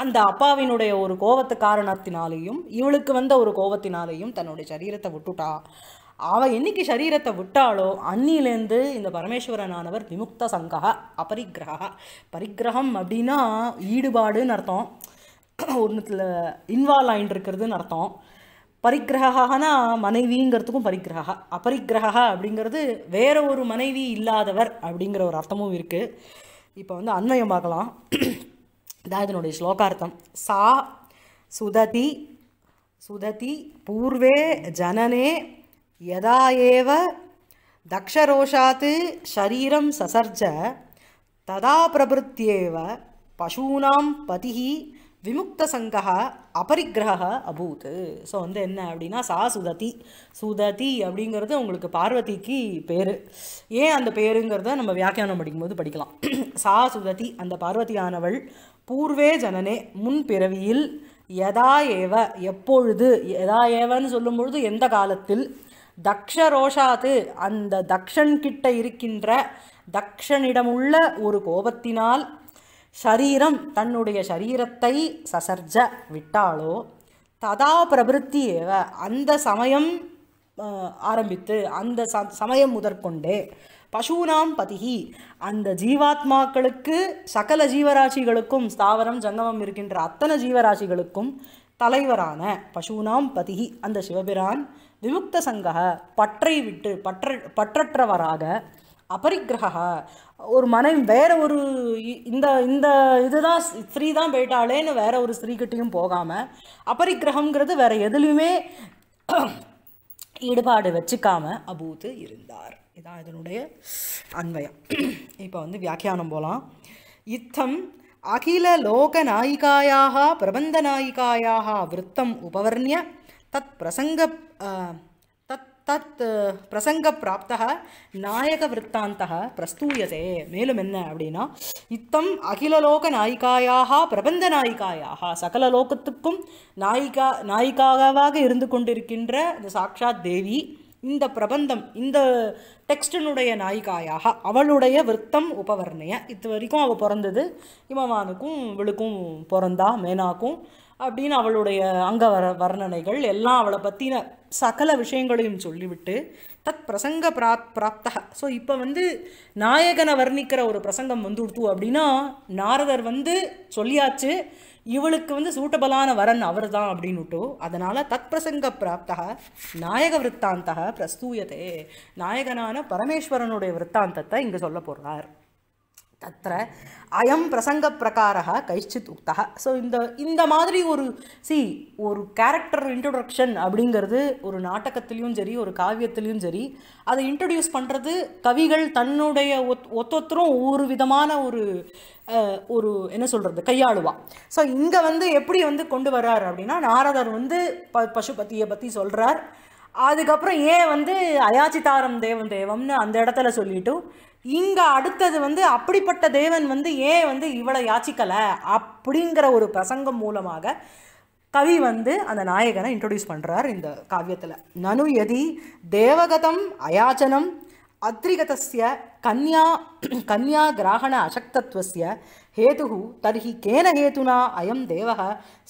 அந்த அப்பாவினுடைய ஒரு கோபத்து காரணத்தினாலேயும் இவளுக்கு வந்த ஒரு கோவத்தினாலேயும் தன்னுடைய சரீரத்தை விட்டுட்டா அவள் என்னைக்கு சரீரத்தை விட்டாலோ அன்னிலேருந்து இந்த பரமேஸ்வரன் ஆனவர் விமுக்த சங்கா அபரிக்கிரக பரிக்கிரகம் அப்படின்னா ஈடுபாடுன்னு அர்த்தம் ஒன்றுத்தில் இன்வால்வ் ஆகிட்டு இருக்கிறதுன்னு அர்த்தம் பரிகிரகனா மனைவிங்கிறதுக்கும் பரிகிரக அபரிக்கிரக அப்படிங்கிறது வேற ஒரு மனைவி இல்லாதவர் அப்படிங்கிற ஒரு அர்த்தமும் இருக்குது இப்போ வந்து அன்மயம் பார்க்கலாம் இதான் இதனுடைய ஸ்லோகார்த்தம் சா சுததி சுததி பூர்வே ஜனனே எதா ஏவ தக்ஷரோஷாத்து சரீரம் சசர்ஜ ததா பிரபுத்தியேவ பசூனாம் பதிஹி விமுக்த சங்கா அபரிக்கிரக அபூத் ஸோ வந்து என்ன அப்படின்னா சா சுததி சுததி அப்படிங்கிறது உங்களுக்கு பார்வதிக்கு பேர் ஏன் அந்த பேருங்கிறத நம்ம வியாக்கியானம் படிக்கும்போது படிக்கலாம் சா சுததி அந்த பார்வதியானவள் பூர்வே ஜனனே முன்பிறவியில் எதா ஏவ எப்பொழுது எதா ஏவன்னு சொல்லும்பொழுது எந்த காலத்தில் தக்ஷரோஷாது அந்த தக்ஷன்கிட்ட இருக்கின்ற தக்ஷனிடமுள்ள ஒரு கோபத்தினால் சரீரம் தன்னுடைய சரீரத்தை சசர்ஜ விட்டாலோ ததா பிரபருத்தி ஏவ அந்த சமயம் ஆரம்பித்து அந்த ச சமயம் முதற்கொண்டே பசூனாம் பதிகி அந்த ஜீவாத்மாக்களுக்கு சகல ஜீவராசிகளுக்கும் ஸ்தாவரம் ஜங்கமம் இருக்கின்ற அத்தனை ஜீவராசிகளுக்கும் தலைவரான பசூனாம் பதிகி அந்த சிவபிரான் விமுக்த சங்க பற்றை விட்டு பற்ற பற்றற்றவராக அபரிக்கிரக ஒரு மனைவி வேற ஒரு இந்த இந்த இதுதான் ஸ்திரீ தான் போயிட்டாலேன்னு வேற ஒரு ஸ்ரீகிட்டையும் போகாமல் அபரிக்கிரகங்கிறது வேற எதுலேயுமே ஈடுபாடு வச்சுக்காம அபூத்து இருந்தார் இதான் இதனுடைய அன்வயம் இப்போ வந்து வியாக்கியானம் போகலாம் இத்தம் அகில லோக நாயிகாயாக பிரபந்த நாயிகாயாக விருத்தம் உபவர்ணிய தத் பிரசங்க தத் தத் பிரசங்க பிராப்த நாயக விற்த்தாந்த பிரஸ்தூயதே மேலும் என்ன அப்படின்னா இத்தம் அகிலலோக நாயிக்காயாக பிரபந்த நாயிக்காயாக சகல லோகத்துக்கும் நாயிகா நாயிக்காகவாக இருந்து கொண்டிருக்கின்ற இந்த சாக்ஷாத் தேவி இந்த பிரபந்தம் இந்த டெக்ஸ்டினுடைய நாயிக்காயாக அவளுடைய விற்த்தம் உபவர்ணைய இது வரைக்கும் அவள் பிறந்தது இமவானுக்கும் இவளுக்கும் பிறந்தா மேனாக்கும் அப்படின்னு அவளுடைய அங்க வர வர்ணனைகள் எல்லாம் அவளை பற்றின சகல விஷயங்களையும் சொல்லிவிட்டு தத் பிரசங்க பிரா பிராப்தக ஸோ இப்போ வந்து நாயகனை வர்ணிக்கிற ஒரு பிரசங்கம் வந்து கொடுத்து அப்படின்னா நாரதர் வந்து சொல்லியாச்சு இவளுக்கு வந்து சூட்டபலான வரன் அவர் தான் அப்படின்னுட்டு அதனால் தத் பிரசங்க பிராப்தக நாயக விற்த்தாந்தக பிரஸ்தூயதே நாயகனான பரமேஸ்வரனுடைய விற்த்தாந்தத்தை இங்கே சொல்ல போகிறார் தத்திர அயம் பிரசங்க பிரகாரக கைச்சித் உக்தா ஸோ இந்த இந்த மாதிரி ஒரு சி ஒரு கேரக்டர் இன்ட்ரொடக்ஷன் அப்படிங்கிறது ஒரு நாட்டகத்திலையும் சரி ஒரு காவியத்திலையும் சரி அதை இன்ட்ரடியூஸ் பண்ணுறது கவிகள் தன்னுடைய ஒத் ஒத்தொத்தரும் ஒரு விதமான ஒரு ஒரு என்ன சொல்கிறது கையாளுவா ஸோ இங்கே வந்து எப்படி வந்து கொண்டு வர்றார் அப்படின்னா நாரதர் வந்து ப பசுபத்தியை பற்றி சொல்கிறார் அதுக்கப்புறம் ஏன் வந்து அயாச்சிதாரம் தேவன் தேவம்னு அந்த இடத்துல சொல்லிவிட்டு இங்கே அடுத்தது வந்து அப்படிப்பட்ட தேவன் வந்து ஏன் வந்து இவளை யாச்சிக்கலை அப்படிங்கிற ஒரு பிரசங்கம் மூலமாக கவி வந்து அந்த நாயகனை இன்ட்ரொடியூஸ் பண்ணுறார் இந்த காவியத்தில் நனு எதி தேவகதம் அயாச்சனம் அத்ரிகதஸ்ய கன்யா கன்யா கிராகண அசக்தத்வசிய ஹேது தர்ஹி கேன ஹேதுனா அயம் தேவ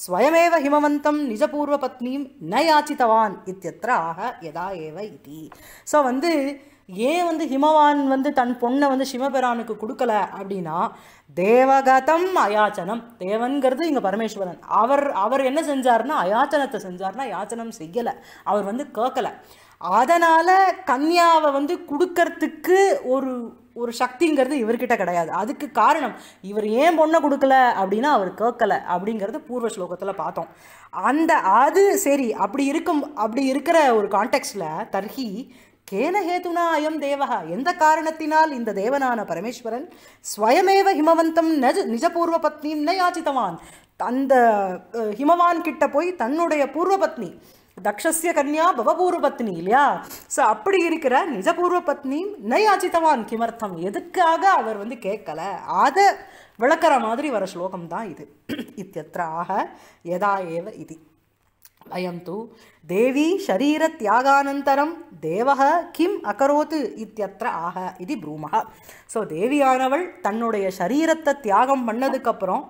ஸ்வயமேவ ஹிமவந்தம் நிஜபூர்வ பத்னியும் ந யாச்சித்தவான் இத்தியத்திர ஆக யதா ஏவ இது ஸோ வந்து ஏன் வந்து ஹிமவான் வந்து தன் பொண்ணை வந்து சிவபெரானுக்கு கொடுக்கல அப்படின்னா தேவகதம் அயாச்சனம் தேவன்கிறது இங்கே பரமேஸ்வரன் அவர் அவர் என்ன செஞ்சார்னா அயாச்சனத்தை செஞ்சார்னா யாச்சனம் செய்யலை அவர் வந்து கேட்கலை அதனால் கன்யாவை வந்து கொடுக்கறதுக்கு ஒரு ஒரு சக்திங்கிறது இவர்கிட்ட கிடையாது அதுக்கு காரணம் இவர் ஏன் பொண்ணை கொடுக்கல அப்படின்னா அவர் கேட்கல அப்படிங்கிறது பூர்வ ஸ்லோகத்தில் பார்த்தோம் அந்த அது சரி அப்படி இருக்கும் அப்படி இருக்கிற ஒரு கான்டெக்ட்டில் தர்ஹி கேன ஹேதுனா அயம் தேவா எந்த காரணத்தினால் இந்த தேவனான பரமேஸ்வரன் ஸ்வயமேவ ஹிமவந்தம் நஜ நிஜபூர்வ பத்னியும் ந யாச்சித்தவான் அந்த ஹிமவான் கிட்ட போய் தன்னுடைய பூர்வ பத்னி தக்ஷஸ்ய கன்யா பவபூர்வ பத்னி இல்லையா ஸோ அப்படி இருக்கிற நிஜபூர்வ பத்னி ந யாச்சித்தவான் கிமர்த்தம் எதுக்காக அவர் வந்து கேட்கல அதை விளக்கிற மாதிரி வர ஸ்லோகம் தான் இது இத்தியத்ராக ஏதா ஏவ இது अयं तु देवी தியாகானந்தரம் தேவக கிம் அகரோத்து இத்தியற்ற ஆக இது ப்ரூமக ஸோ தேவியானவள் தன்னுடைய சரீரத்தை தியாகம் பண்ணதுக்கப்புறம்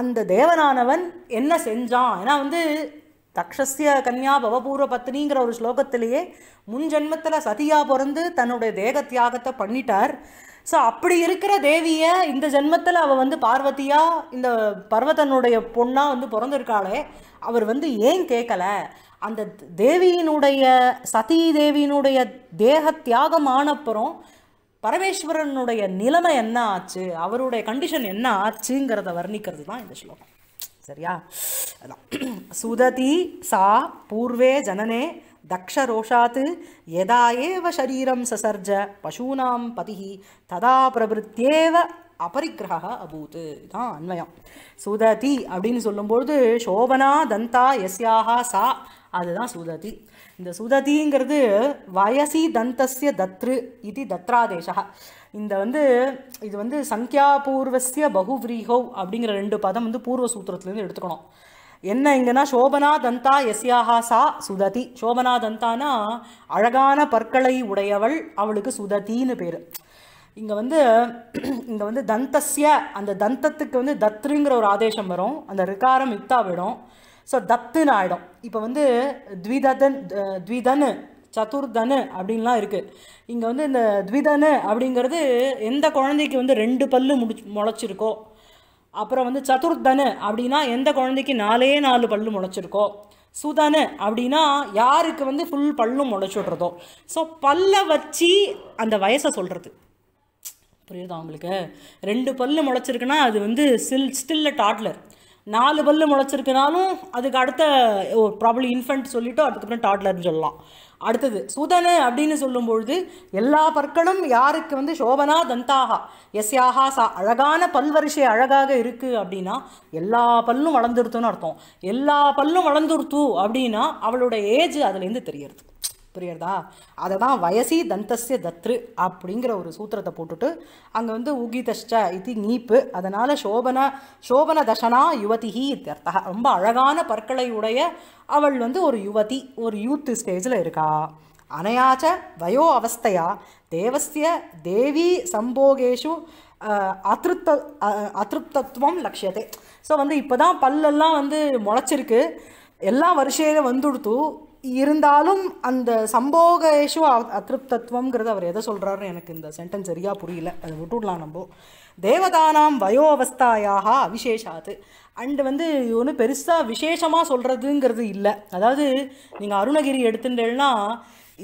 அந்த தேவனானவன் என்ன செஞ்சான் ஏன்னா வந்து தக்ஷஸ்ய கன்யா பவபூர்வ பத்னிங்கிற ஒரு ஸ்லோகத்திலேயே முன்ஜென்மத்தில் சதியாக பிறந்து தன்னுடைய தேக தியாகத்தை பண்ணிட்டார் ஸோ அப்படி இருக்கிற தேவியை இந்த ஜென்மத்தில் அவள் வந்து பார்வதியாக இந்த பர்வத்தனுடைய பொண்ணாக வந்து பிறந்திருக்காளே அவர் வந்து ஏன் கேட்கல அந்த தேவியினுடைய சதி தேவியினுடைய தேக தியாகம் ஆனப்புறம் பரமேஸ்வரனுடைய நிலைமை என்ன ஆச்சு அவருடைய கண்டிஷன் என்ன ஆச்சுங்கிறத வர்ணிக்கிறது தான் இந்த ஸ்லோகம் சரியா அதான் சுததி சா பூர்வே ஜனனே தக்ஷரோஷாத்து எதா ஏவ சரீரம் சசர்ஜ பசூனாம் பதிகி ததா பிரபுத்தேவ அபரிக்கிரக அபூத்து தான் அன்வயம் சுததி அப்படின்னு சொல்லும்பொழுது சோபனா தந்தா எஸ்யாகா சா அதுதான் சுததி இந்த சுததிங்கிறது வயசி தந்தசிய தத்ரு இது தத்ராதேசா இந்த வந்து இது வந்து சங்கியா பூர்வசிய பகுவிரீகோ அப்படிங்கிற ரெண்டு பதம் வந்து பூர்வ சூத்திரத்துலேருந்து எடுத்துக்கணும் என்ன இங்கன்னா சோபனா தந்தா எஸ்யாகா சா சுததி சோபனா தந்தானா அழகான பற்களை உடையவள் அவளுக்கு சுததின்னு பேர் இங்கே வந்து இங்கே வந்து தந்தஸ்ய அந்த தந்தத்துக்கு வந்து தத்ருங்கிற ஒரு ஆதேசம் வரும் அந்த ரிகாரம் இத்தா விடும் ஸோ தத்துன்னு ஆகிடும் இப்போ வந்து த்விததன் த்விதனு சதுர்தனு அப்படின்லாம் இருக்குது இங்கே வந்து இந்த த்விதனு அப்படிங்கிறது எந்த குழந்தைக்கு வந்து ரெண்டு பல்லு முடிச்சு முளைச்சிருக்கோ அப்புறம் வந்து சதுர்தனு அப்படின்னா எந்த குழந்தைக்கு நாலே நாலு பல்லு முளைச்சிருக்கோ சுதனு அப்படின்னா யாருக்கு வந்து ஃபுல் பல்லும் முளைச்சுடுறதோ ஸோ பல்லை வச்சு அந்த வயசை சொல்கிறது புரியுதா அவங்களுக்கு ரெண்டு பல்லு முளைச்சிருக்குன்னா அது வந்து ஸ்டில் ஸ்டில்ல டாட்லர் நாலு பல்லு முளைச்சிருக்குனாலும் அதுக்கு அடுத்த ப்ராப்ளம் இன்ஃபென்ட் சொல்லிவிட்டு அதுக்கப்புறம் டாட்லர்னு சொல்லலாம் அடுத்தது சுதனு அப்படின்னு சொல்லும்பொழுது எல்லா பற்களும் யாருக்கு வந்து சோபனா தந்தாகா யாகா சா அழகான பல்வரிசை அழகாக இருக்குது அப்படின்னா எல்லா பல்லும் வளர்ந்துருத்துன்னு அர்த்தம் எல்லா பல்லும் வளர்ந்துருத்து அப்படின்னா அவளோட ஏஜ் அதுலேருந்து தெரியறது புரியுறதா அதை தான் வயசி தந்தசிய தத்ரு அப்படிங்கிற ஒரு சூத்திரத்தை போட்டுட்டு அங்கே வந்து உகிதஷ்ட இது நீப்பு அதனால் சோபன சோபன தசனா யுவதிஹி இத்தர்த்தா ரொம்ப அழகான பற்களை உடைய அவள் வந்து ஒரு யுவதி ஒரு யூத் ஸ்டேஜில் இருக்கா அனையாச்ச வயோ அவஸ்தையா தேவஸ்திய தேவி சம்போகேஷு அதிருப்த அதிருப்தத்துவம் லட்சியத்தை ஸோ வந்து இப்போ தான் பல்லெல்லாம் வந்து முளைச்சிருக்கு எல்லா வருஷையில வந்துடுத்து இருந்தாலும் அந்த சம்போகேஷு அதிருப்தத்துவங்கிறது அவர் எதை சொல்கிறாருன்னு எனக்கு இந்த சென்டென்ஸ் சரியாக புரியல அது விட்டுடலாம் நம்ம தேவதானாம் வயோ அவஸ்தாயாக அவிசேஷாது அண்டு வந்து ஒன்று பெருசாக விசேஷமாக சொல்கிறதுங்கிறது இல்லை அதாவது நீங்கள் அருணகிரி எடுத்துட்டேன்னா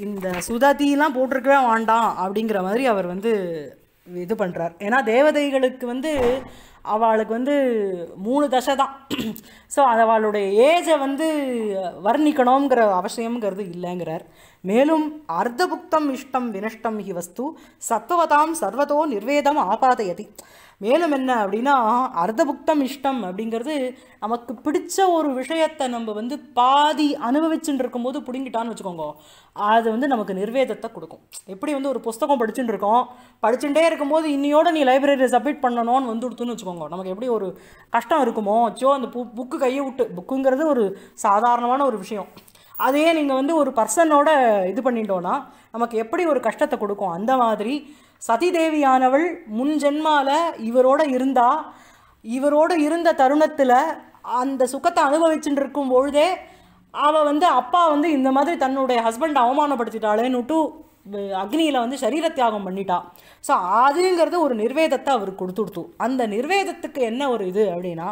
இந்த சுததிலாம் போட்டிருக்கவே வேண்டாம் அப்படிங்கிற மாதிரி அவர் வந்து இது பண்ணுறார் ஏன்னா தேவதைகளுக்கு வந்து அவளுக்கு வந்து மூணு தசை தான் ஸோ அது அவளுடைய ஏஜை வந்து வர்ணிக்கணுங்கிற அவசியங்கிறது இல்லைங்கிறார் மேலும் அர்த்தபுக்தம் இஷ்டம் வினஷ்டம் ஹி வஸ்து சத்துவதாம் சர்வதோ நிர்வேதம் ஆபாதையதி மேலும் என்ன அப்படின்னா அர்த்தபுக்தம் இஷ்டம் அப்படிங்கிறது நமக்கு பிடிச்ச ஒரு விஷயத்தை நம்ம வந்து பாதி அனுபவிச்சுட்டு இருக்கும்போது பிடுங்கிட்டான்னு வச்சுக்கோங்க அது வந்து நமக்கு நிர்வேதத்தை கொடுக்கும் எப்படி வந்து ஒரு புஸ்தகம் படிச்சுட்டு இருக்கோம் படிச்சுட்டே இருக்கும்போது இன்னையோட நீ லைப்ரரி சப்மிட் பண்ணணும்னு வந்து கொடுத்துன்னு வச்சுக்கோங்க நமக்கு எப்படி ஒரு கஷ்டம் இருக்குமோ அச்சோ அந்த புக்கு கையை விட்டு புக்குங்கிறது ஒரு சாதாரணமான ஒரு விஷயம் அதையே நீங்கள் வந்து ஒரு பர்சனோட இது பண்ணிட்டோன்னா நமக்கு எப்படி ஒரு கஷ்டத்தை கொடுக்கும் அந்த மாதிரி சதிதேவியானவள் முன் ஜென்மாவில் இவரோட இருந்தா இவரோடு இருந்த தருணத்தில் அந்த சுகத்தை அனுபவிச்சுட்டு இருக்கும் பொழுதே அவள் வந்து அப்பா வந்து இந்த மாதிரி தன்னுடைய ஹஸ்பண்டை அவமானப்படுத்திட்டாளேன்னுட்டு அக்னியில் வந்து சரீர தியாகம் பண்ணிட்டா ஸோ அதுங்கிறது ஒரு நிர்வேதத்தை அவர் கொடுத்துடுத்து அந்த நிர்வேதத்துக்கு என்ன ஒரு இது அப்படின்னா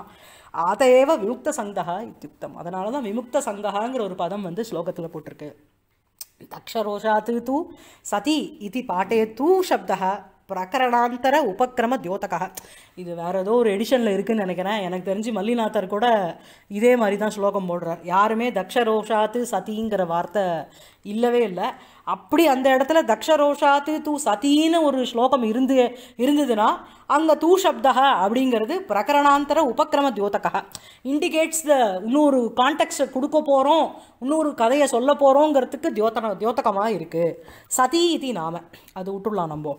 அதையேவ விமுக்த சந்தகா இத்தியுக்தம் அதனால தான் விமுக்த சந்தகாங்கிற ஒரு பதம் வந்து ஸ்லோகத்தில் போட்டிருக்கு தக்ஷரோஷாத் தூ சதி இது பாட்டே தூ சப்தா பிரகரணாந்தர உபக்கிரம தியோதக இது வேறு ஏதோ ஒரு எடிஷனில் இருக்குதுன்னு நினைக்கிறேன் எனக்கு தெரிஞ்சு மல்லிநாதர் கூட இதே மாதிரி தான் ஸ்லோகம் போடுறார் யாருமே தக்ஷரோஷாத்து சதிங்கிற வார்த்தை இல்லவே இல்லை அப்படி அந்த இடத்துல தக்ஷ ரோஷாத்து தூ சதின்னு ஒரு ஸ்லோகம் இருந்து இருந்ததுன்னா அங்கே தூ சப்தக அப்படிங்கிறது பிரகரணாந்தர உபக்கிரம தியோதக இண்டிகேட்ஸ் த இன்னொரு கான்டெக்ட் கொடுக்க போகிறோம் இன்னொரு கதையை சொல்ல போகிறோங்கிறதுக்கு தியோதன தியோதகமாக இருக்குது சதி இது நாம அது விட்டுடலாம் நம்போ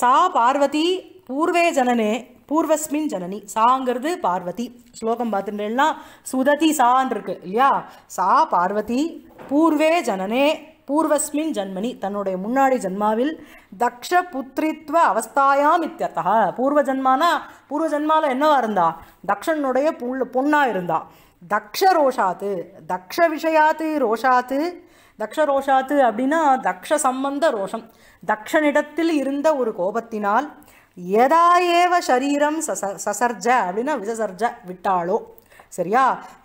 சா பார்வதி பூர்வே ஜனனே பூர்வஸ்மின் ஜனனி சாங்கிறது பார்வதி ஸ்லோகம் பார்த்துட்டேன்னா சுததி சான் இருக்கு இல்லையா சா பார்வதி பூர்வே ஜனனே பூர்வஸ்மின் ஜன்மனி தன்னுடைய முன்னாடி ஜன்மாவில் தக்ஷ புத்திரித்வ அவஸ்தாயாம் இத்தியர்த்தா பூர்வ ஜென்மானா பூர்வ ஜென்மாவில் என்னவா இருந்தா தக்ஷனுடைய புல் பொண்ணாக இருந்தா தக்ஷ ரோஷாத்து தக்ஷ விஷயாத்து ரோஷாத்து தக்ஷ ரோஷாத்து அப்படின்னா தக்ஷ சம்பந்த ரோஷம் தக்ஷனிடத்தில் இருந்த ஒரு கோபத்தினால் எதா ஏவ சரீரம் சச சசர்ஜ அப்படின்னா விசசர்ஜ விட்டாளோ சரியா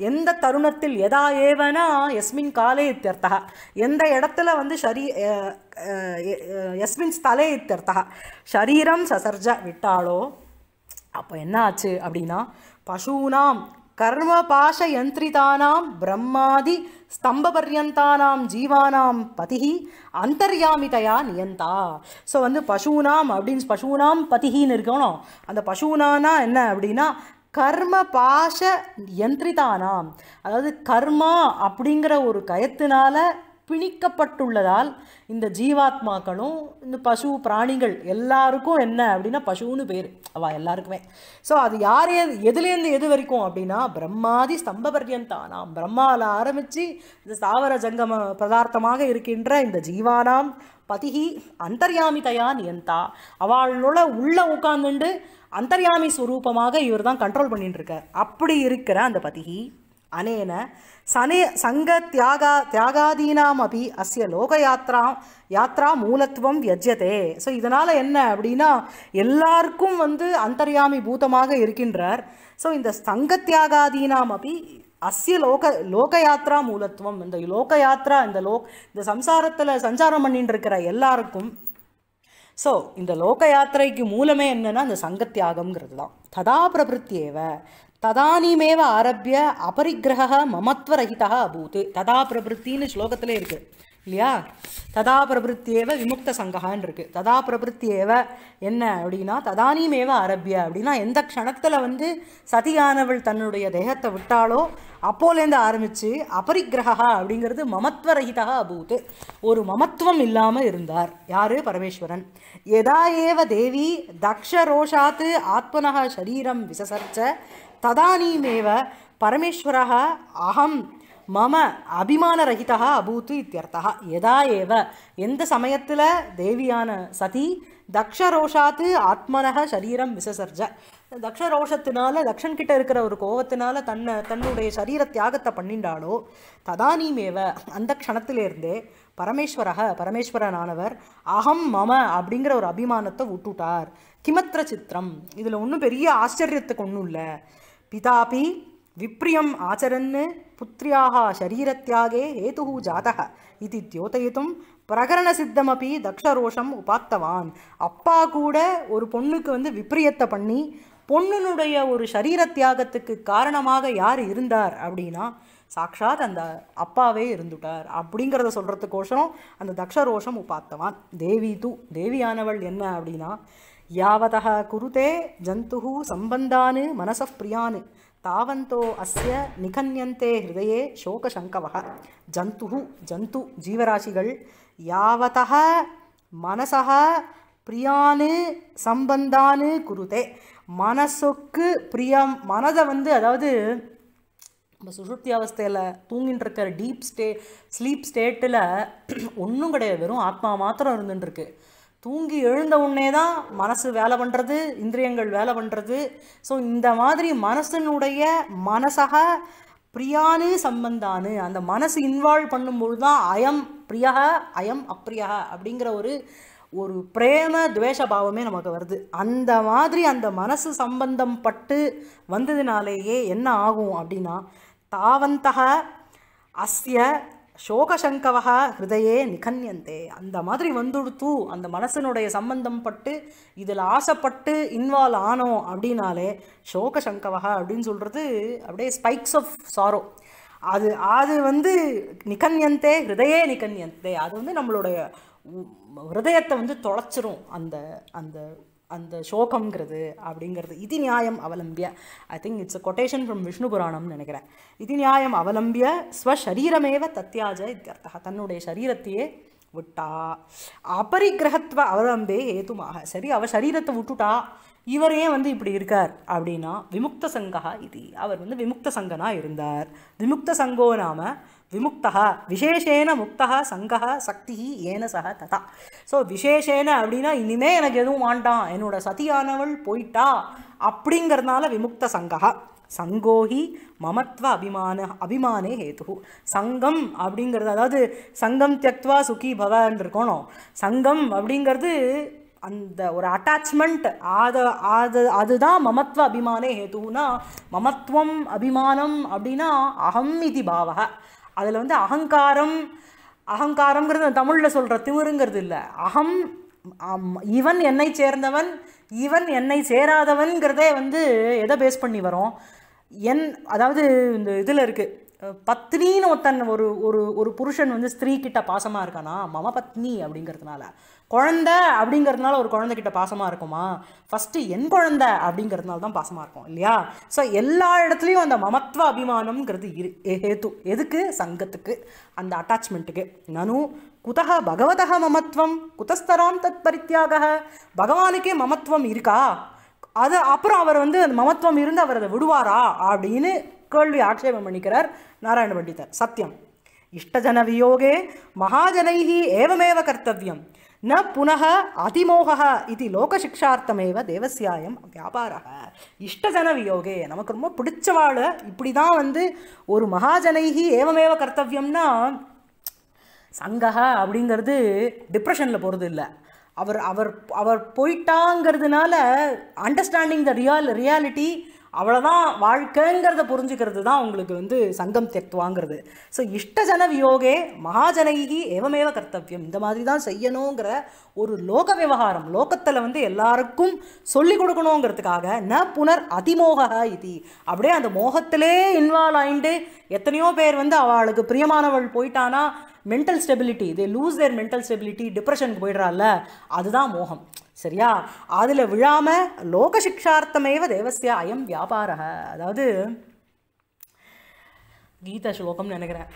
எந்த தருணத்தில் எதா ஏவனா எஸ்மின் காலே இத்தியர்த்தா எந்த இடத்துல வந்து ஷரீ எஸ்மின் ஸ்தலே இத்தியர்த்தா ஷரீரம் சசர்ஜ விட்டாளோ அப்போ என்ன ஆச்சு அப்படின்னா பசூனாம் கர்ம பாஷ யந்திரிதானாம் பிரம்மாதி ஸ்தம்ப பர்யந்தானாம் ஜீவானாம் பதிகி அந்தர்யாமிதையா நியந்தா ஸோ வந்து பசூனாம் அப்படின்னு பசூனாம் பதிகின்னு இருக்கணும் அந்த பசூனானா என்ன அப்படின்னா கர்ம பாஷ யந்திரிதானாம் அதாவது கர்மா அப்படிங்கிற ஒரு கயத்தினால பிணிக்கப்பட்டுள்ளதால் இந்த ஜீவாத்மாக்களும் இந்த பசு பிராணிகள் எல்லாருக்கும் என்ன அப்படின்னா பசுன்னு பேர் அவா எல்லாருக்குமே ஸோ அது யார் எது எதுலேருந்து எது வரைக்கும் அப்படின்னா பிரம்மாதி ஸ்தம்ப பர்யந்தானாம் பிரம்மாவில் ஆரம்பித்து இந்த சாவர ஜங்கம பதார்த்தமாக இருக்கின்ற இந்த ஜீவானாம் பதிகி அந்தர்யாமிதையா நியந்தா அவளோட உள்ளே உட்காந்துண்டு அந்தர்யாமி ஸ்வரூபமாக இவர் தான் கண்ட்ரோல் பண்ணிட்டு இருக்கார் அப்படி இருக்கிற அந்த பதிகி அனேன சனே சங்க தியாகா தியாகாதீனாம் அபி அஸ்ய லோக யாத்ரா யாத்ரா மூலத்துவம் வியஜதே ஸோ இதனால் என்ன அப்படின்னா எல்லாருக்கும் வந்து அந்தர்யாமி பூதமாக இருக்கின்றார் ஸோ இந்த சங்க தியாகாதீனாம் அபி அஸ்ய லோக லோக யாத்ரா மூலத்துவம் இந்த லோக யாத்ரா இந்த லோக் இந்த சம்சாரத்தில் சஞ்சாரம் பண்ணிட்டு இருக்கிற எல்லாருக்கும் ஸோ இந்த லோக யாத்திரைக்கு மூலமே என்னென்னா அந்த சங்கத்தியாகங்கிறது தான் ததா பிரபுத்தியேவ ததானிமேவ ஆரம்பிய அபரிக்கிரக மமத்வரகிதா அபூத்து ததா பிரபுத்தின்னு ஸ்லோகத்திலே இருக்குது இல்லையா ததா பிரபுத்தியேவ விமுக்த சங்ககான்னு இருக்கு ததா பிரபுத்தியேவ என்ன அப்படின்னா ததானியமேவ அரபிய அப்படின்னா எந்த க்ஷணத்தில் வந்து சதியானவள் தன்னுடைய தேகத்தை விட்டாலோ அப்போலேருந்து ஆரம்பிச்சு அபரிக்கிரகா அப்படிங்கிறது மமத்வரஹிதா அபூத்து ஒரு மமத்துவம் இல்லாமல் இருந்தார் யார் பரமேஸ்வரன் எதா ஏவ தேவி தக்ஷரோஷாத்து ஆத்மனக சரீரம் விசசர்ச்ச ததானீமேவ பரமேஸ்வரா அகம் மம ரகிதா அபூத்து இத்தியர்த்தா எதா ஏவ எந்த சமயத்தில் தேவியான சதி தக்ஷரோஷாத்து ஆத்மனக சரீரம் விசசர்ஜ தக்ஷரோஷத்தினால தக்ஷன்கிட்ட இருக்கிற ஒரு கோவத்தினால தன்னை தன்னுடைய சரீர தியாகத்தை பண்ணிண்டாலோ ததானீமேவ அந்த க்ஷணத்திலேருந்தே பரமேஸ்வரக பரமேஸ்வரனானவர் அகம் மம அப்படிங்கிற ஒரு அபிமானத்தை விட்டுட்டார் கிமத்திர சித்திரம் இதில் ஒன்றும் பெரிய ஆச்சரியத்துக்கு ஒன்றும் இல்லை பிதாபி விப்ரியம் विप्रियम् आचरन् पुत्र्याः शरीरत्यागे हेतुः जातः इति द्योतयितुं பிரகரணசித்தமப்பி தக்ஷரோஷம் உபாத்தவான் அப்பா கூட ஒரு பொண்ணுக்கு வந்து விப்ரியத்தை பண்ணி பொண்ணுனுடைய ஒரு சரீர தியாகத்துக்கு காரணமாக யார் இருந்தார் அப்படின்னா சாக்ஷாத் அந்த அப்பாவே இருந்துட்டார் அப்படிங்கிறத சொல்கிறதுக்கோசரம் அந்த தக்ஷரோஷம் உபாத்தவான் தேவி தூ தேவியானவள் என்ன அப்படின்னா யாவதா குருதே ஜந்து சம்பந்தானு மனசப் பிரியானு தாவந்தோ அஸ்ய நிகன்யந்தே ஹிருதயே சோகசங்கவக ஜந்து ஜந்து ஜீவராசிகள் யாவத மனசக பிரியானு சம்பந்தானு குருதே மனசுக்கு பிரியம் மனதை வந்து அதாவது நம்ம சுசுப்தி அவஸ்தையில் தூங்கின்னு இருக்கிற டீப் ஸ்டே ஸ்லீப் ஸ்டேட்டில் ஒன்றும் கிடையாது வெறும் ஆத்மா மாத்திரம் இருந்துட்டுருக்கு தூங்கி எழுந்த உடனே தான் மனசு வேலை பண்ணுறது இந்திரியங்கள் வேலை பண்ணுறது ஸோ இந்த மாதிரி மனசனுடைய மனசக பிரியானு சம்பந்தானு அந்த மனசு இன்வால்வ் பண்ணும்போது தான் அயம் பிரியா அயம் அப்ரியா அப்படிங்கிற ஒரு ஒரு பிரேம துவேஷ பாவமே நமக்கு வருது அந்த மாதிரி அந்த மனசு சம்பந்தம் பட்டு வந்ததுனாலேயே என்ன ஆகும் அப்படின்னா தாவந்தக அஸ்ய சோகசங்கவகா ஹிருதயே நிகன்யந்தே அந்த மாதிரி வந்துடுத்து அந்த மனசனுடைய சம்பந்தம் பட்டு இதில் ஆசைப்பட்டு இன்வால்வ் ஆனோம் அப்படின்னாலே சோகசங்கவகா அப்படின்னு சொல்கிறது அப்படியே ஸ்பைக்ஸ் ஆஃப் சாரோ அது அது வந்து நிகன்யந்தே ஹிருதயே நிகன்யந்தே அது வந்து நம்மளுடைய ஹிருதயத்தை வந்து தொலைச்சிரும் அந்த அந்த அந்த சோகம்ங்கிறது அப்படிங்கிறது இதி நியாயம் அவலம்பிய I think it's a quotation from Vishnu புராணம்னு நினைக்கிறேன் இதி நியாயம் அவலம்பிய ஸ்வசரீரமேவ தத்தியாஜ இத்தியர்த்தா தன்னுடைய சரீரத்தையே விட்டா அபரிக்கிரகத்துவ அவலம்பே ஏதுமாக சரி அவர் சரீரத்தை விட்டுட்டா இவரே வந்து இப்படி இருக்கார் அப்படின்னா விமுக்த சங்கா இது அவர் வந்து விமுக்த சங்கனாக இருந்தார் விமுக்த சங்கோ நாம விமுக்தா விசேஷேன முக்தா சங்கா சக்தி ஏன சக ததா ஸோ விசேஷேன அப்படின்னா இனிமே எனக்கு எதுவும் வாண்டாம் என்னோட சதியானவள் போயிட்டா அப்படிங்கிறதுனால விமுக்த சங்கா சங்கோஹி மமத்வ அபிமான அபிமானே ஹேத்து சங்கம் அப்படிங்கிறது அதாவது சங்கம் தியக்துவா சுகி பவன் இருக்கணும் சங்கம் அப்படிங்கிறது அந்த ஒரு அட்டாச்மெண்ட் அதை அது அதுதான் மமத்வ அபிமானே ஹேத்துனா மமத்துவம் அபிமானம் அப்படின்னா அகம் இது பாவக அதில் வந்து அகங்காரம் அகங்காரங்கிறது தமிழில் சொல்கிற திமிருங்கிறது இல்லை அகம் இவன் என்னை சேர்ந்தவன் இவன் என்னை சேராதவன்கிறதே வந்து எதை பேஸ் பண்ணி வரும் என் அதாவது இந்த இதில் இருக்குது பத்னின்னு ஒருத்தன் ஒரு ஒரு ஒரு புருஷன் வந்து ஸ்திரீ கிட்ட பாசமாக இருக்கானா மம பத்னி அப்படிங்கிறதுனால குழந்த அப்படிங்கிறதுனால ஒரு குழந்தைகிட்ட பாசமாக இருக்குமா ஃபஸ்ட்டு என் குழந்த அப்படிங்கிறதுனால தான் பாசமாக இருக்கும் இல்லையா ஸோ எல்லா இடத்துலையும் அந்த மமத்வ அபிமானம்ங்கிறது இரு ஹேத்து எதுக்கு சங்கத்துக்கு அந்த அட்டாச்மெண்ட்டுக்கு நனு குதக பகவத மமத்துவம் குதஸ்தராம் தத் பரித்தியாக பகவானுக்கே மமத்துவம் இருக்கா அது அப்புறம் அவர் வந்து அந்த மமத்துவம் இருந்து அவர் அதை விடுவாரா அப்படின்னு கேள்வி ஆட்சேபம் பண்ணிக்கிறார் நாராயண பண்டிதர் சத்தியம் இஷ்டஜன வியோகே மகாஜனைஹி ஏவமேவ கர்த்தவியம் ந புனக அதிமோக இது லோகசிக்ஷார்த்தமேவ தேவசியாயம் வியாபார இஷ்டஜன வியோகே நமக்கு ரொம்ப பிடிச்சவாள் இப்படி தான் வந்து ஒரு மகாஜனைகி ஏவமேவ கர்த்தவியம்னா சங்கக அப்படிங்கிறது டிப்ரெஷனில் போகிறது இல்லை அவர் அவர் அவர் போயிட்டாங்கிறதுனால அண்டர்ஸ்டாண்டிங் த ரியால் ரியாலிட்டி அவ்வளோதான் வாழ்க்கைங்கிறத புரிஞ்சுக்கிறது தான் உங்களுக்கு வந்து சங்கம் தெத்துவாங்கிறது ஸோ இஷ்டஜன வியோகே மகாஜனகி ஏவமேவ கர்த்தவியம் இந்த மாதிரி தான் செய்யணுங்கிற ஒரு லோக விவகாரம் லோகத்தில் வந்து எல்லாருக்கும் சொல்லி கொடுக்கணுங்கிறதுக்காக ந புனர் அதிமோக இது அப்படியே அந்த மோகத்திலே இன்வால்வ் ஆயிண்டு எத்தனையோ பேர் வந்து அவளுக்கு பிரியமானவள் போயிட்டானா மென்டல் ஸ்டெபிலிட்டி இதே லூஸ் தேர் மென்டல் ஸ்டெபிலிட்டி டிப்ரெஷனுக்கு போயிடுறாள் அதுதான் மோகம் சரியா அதில் விழாமல் லோகசிக்ஷார்த்தமேவ தேவசிய அயம் வியாபார அதாவது கீத ஸ்லோகம் நினைக்கிறேன்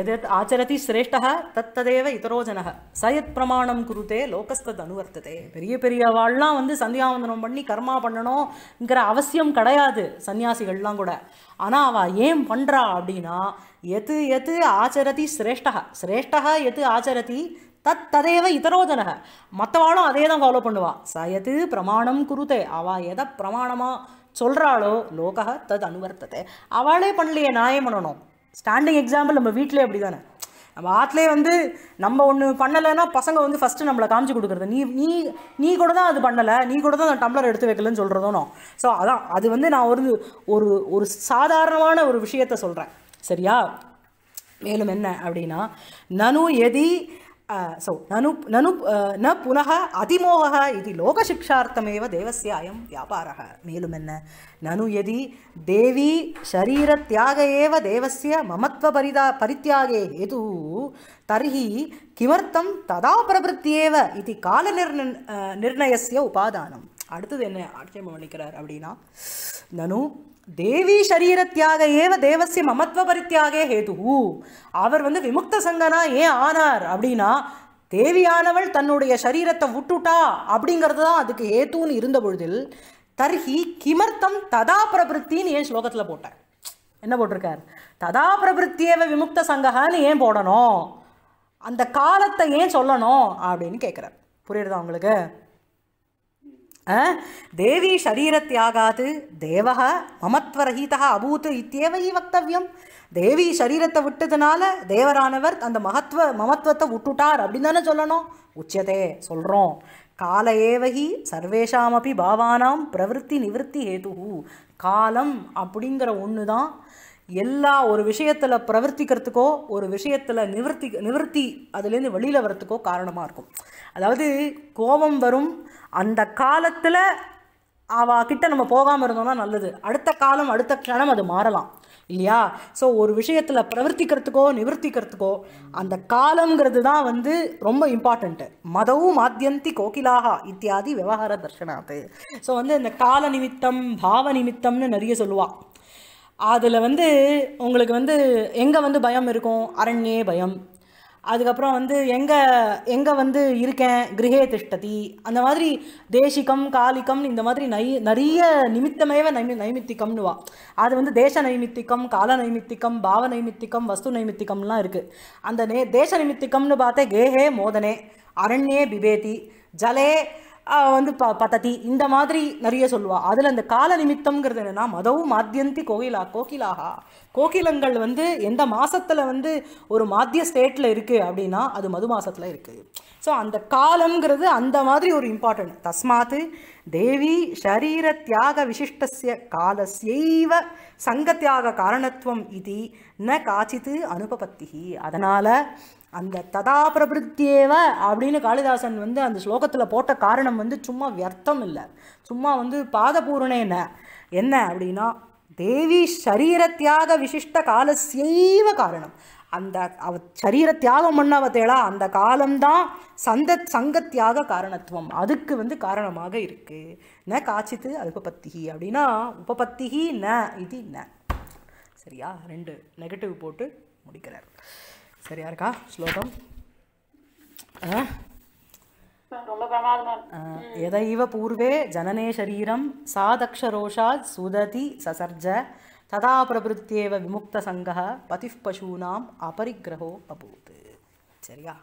எதத் ஆச்சரதி சிரேஷ்டா தத்ததேவ இதரோஜனக சயத் பிரமாணம் குருத்தே லோகஸ்தத் அனுவர்த்ததே பெரிய பெரிய வாழ்லாம் வந்து சந்தியாவந்தனம் பண்ணி கர்மா பண்ணணுங்கிற அவசியம் கிடையாது சன்னியாசிகள்லாம் கூட ஆனால் அவள் ஏன் பண்ணுறா அப்படின்னா எது எது ஆச்சரதி சிரேஷ்டா சிரேஷ்டா எது ஆச்சரதி தத் ததேவ இதரோஜன மற்றவாளும் அதே தான் ஃபாலோ பண்ணுவாள் சயது பிரமாணம் குருதே அவள் எதை பிரமாணமாக சொல்கிறாளோ லோக தத் அனுவர்த்தத்தை அவளே பண்ணலையே நியாயம் பண்ணணும் ஸ்டாண்டிங் எக்ஸாம்பிள் நம்ம வீட்டிலே அப்படி தானே நம்ம ஆற்றுலேயே வந்து நம்ம ஒன்று பண்ணலைன்னா பசங்க வந்து ஃபஸ்ட்டு நம்மளை காமிச்சு கொடுக்குறது நீ நீ நீ கூட தான் அது பண்ணலை நீ கூட தான் டம்ளர் எடுத்து வைக்கலன்னு சொல்கிறதோனோ ஸோ அதான் அது வந்து நான் ஒரு ஒரு ஒரு சாதாரணமான ஒரு விஷயத்த சொல்கிறேன் சரியா மேலும் என்ன அப்படின்னா நனு எதி सो ननु ननु न पुनः अतिमोहः इति लोकशिक्षार्थमेव देवस्य अयं व्यापारः मेलुमेन्न ननु यदि देवी शरीरत्याग एव देवस्य ममत्वपरिदा परित्यागे हेतुः तर्हि किमर्थं तदा प्रवृत्त्येव इति कालनिर् निर्णयस्य उपादानम् அடுத்தது என்ன ஆட்சேபம் பண்ணிக்கிறார் அப்படின்னா நனு தேவி சரீரத்தியாக ஏவ தேவசிய மமத்துவ பரித்தியாகே ஹேது அவர் வந்து விமுக்த சங்கனா ஏன் ஆனார் அப்படின்னா தேவியானவள் தன்னுடைய சரீரத்தை விட்டுட்டா அப்படிங்கிறது தான் அதுக்கு ஹேத்துன்னு இருந்த பொழுதில் தர்ஹி கிமர்த்தம் ததா பிரபுத்தின்னு ஏன் ஸ்லோகத்தில் போட்டார் என்ன போட்டிருக்கார் ததா பிரபுத்தியவ விமுக்த சங்ககான்னு ஏன் போடணும் அந்த காலத்தை ஏன் சொல்லணும் அப்படின்னு கேட்குறார் புரியுறதா உங்களுக்கு தேவி சரீரத்தியாகாது தேவக மமத்வரஹீதா அபூத் இத்தேவை வக்தவியம் தேவி சரீரத்தை விட்டதுனால தேவரானவர் அந்த மகத்துவ மமத்வத்தை விட்டுட்டார் அப்படின்னு தானே சொல்லணும் உச்சதே சொல்கிறோம் கால ஏவகி அப்படி பாவானாம் பிரவருத்தி நிவர்த்தி ஹேது காலம் அப்படிங்கிற ஒன்று தான் எல்லா ஒரு விஷயத்தில் பிரவர்த்திக்கிறதுக்கோ ஒரு விஷயத்தில் நிவர்த்தி நிவர்த்தி அதுலேருந்து வெளியில் வரத்துக்கோ காரணமாக இருக்கும் அதாவது கோபம் வரும் அந்த காலத்தில் அவகிட்ட நம்ம போகாமல் இருந்தோம்னா நல்லது அடுத்த காலம் அடுத்த கணம் அது மாறலாம் இல்லையா ஸோ ஒரு விஷயத்தில் பிரவர்த்திக்கிறதுக்கோ நிவர்த்திக்கிறதுக்கோ அந்த காலங்கிறது தான் வந்து ரொம்ப இம்பார்ட்டண்ட்டு மதவும் மாத்தியந்தி கோகிலாகா இத்தியாதி விவகார தர்ஷனாது ஸோ வந்து இந்த கால நிமித்தம் பாவ நிமித்தம்னு நிறைய சொல்லுவாள் அதில் வந்து உங்களுக்கு வந்து எங்கே வந்து பயம் இருக்கும் அரண்யே பயம் அதுக்கப்புறம் வந்து எங்கே எங்கே வந்து இருக்கேன் கிரகே திஷ்டதி அந்த மாதிரி தேசிகம் காலிக்கம் இந்த மாதிரி நை நிறைய நிமித்தமேவ நைமி வா அது வந்து தேச நைமித்திக்கம் கால நைமித்திக்கம் பாவ நைமித்திக்கம் வஸ்து நைமித்திக்கம்லாம் இருக்குது அந்த நே தேச நிமித்திக்கம்னு பார்த்தே கேஹே மோதனே அரண்யே பிபேதி ஜலே வந்து ப பத்ததி இந்த மாதிரி நிறைய சொல்லுவா அதில் அந்த கால நிமித்தம்ங்கிறது என்னென்னா மதவும் மாத்தியந்தி கோகிலா கோகிலாகா கோகிலங்கள் வந்து எந்த மாதத்தில் வந்து ஒரு மாத்திய ஸ்டேட்டில் இருக்குது அப்படின்னா அது மது மாதத்தில் இருக்குது ஸோ அந்த காலங்கிறது அந்த மாதிரி ஒரு இம்பார்ட்டன்ட் தஸ்மாத்து தேவி ஷரீர தியாக விசிஷ்டசிய காலஸ்யைவ சங்க தியாக காரணத்துவம் இது ந காச்சித்து அனுபபத்தி அதனால் அந்த ததா பிரபிருத்தியேவ அப்படின்னு காளிதாசன் வந்து அந்த ஸ்லோகத்தில் போட்ட காரணம் வந்து சும்மா வியர்த்தம் இல்லை சும்மா வந்து பாதபூரணம் என்ன என்ன அப்படின்னா தேவி சரீரத்தியாக விசிஷ்ட காலசைவ காரணம் அந்த அவ சரீர தியாகம் பண்ணவ தேடா அந்த காலம்தான் சந்த சங்கத்தியாக காரணத்துவம் அதுக்கு வந்து காரணமாக இருக்குது ந காச்சித்து அது அப்படின்னா உபபத்திகி ந இது ந சரியா ரெண்டு நெகட்டிவ் போட்டு முடிக்கிறார் சரியா இருக்கா ஸ்லோகம் எதைவ பூர்வே ஜனனே சரீரம் சாதக்ஷரோஷாத் சுததி சசர்ஜ ததா பிரபுத்தியேவ விமுக்த சங்க பதிஃப் பசூனாம் அபரிக்கிரகோ அபூத் சரியா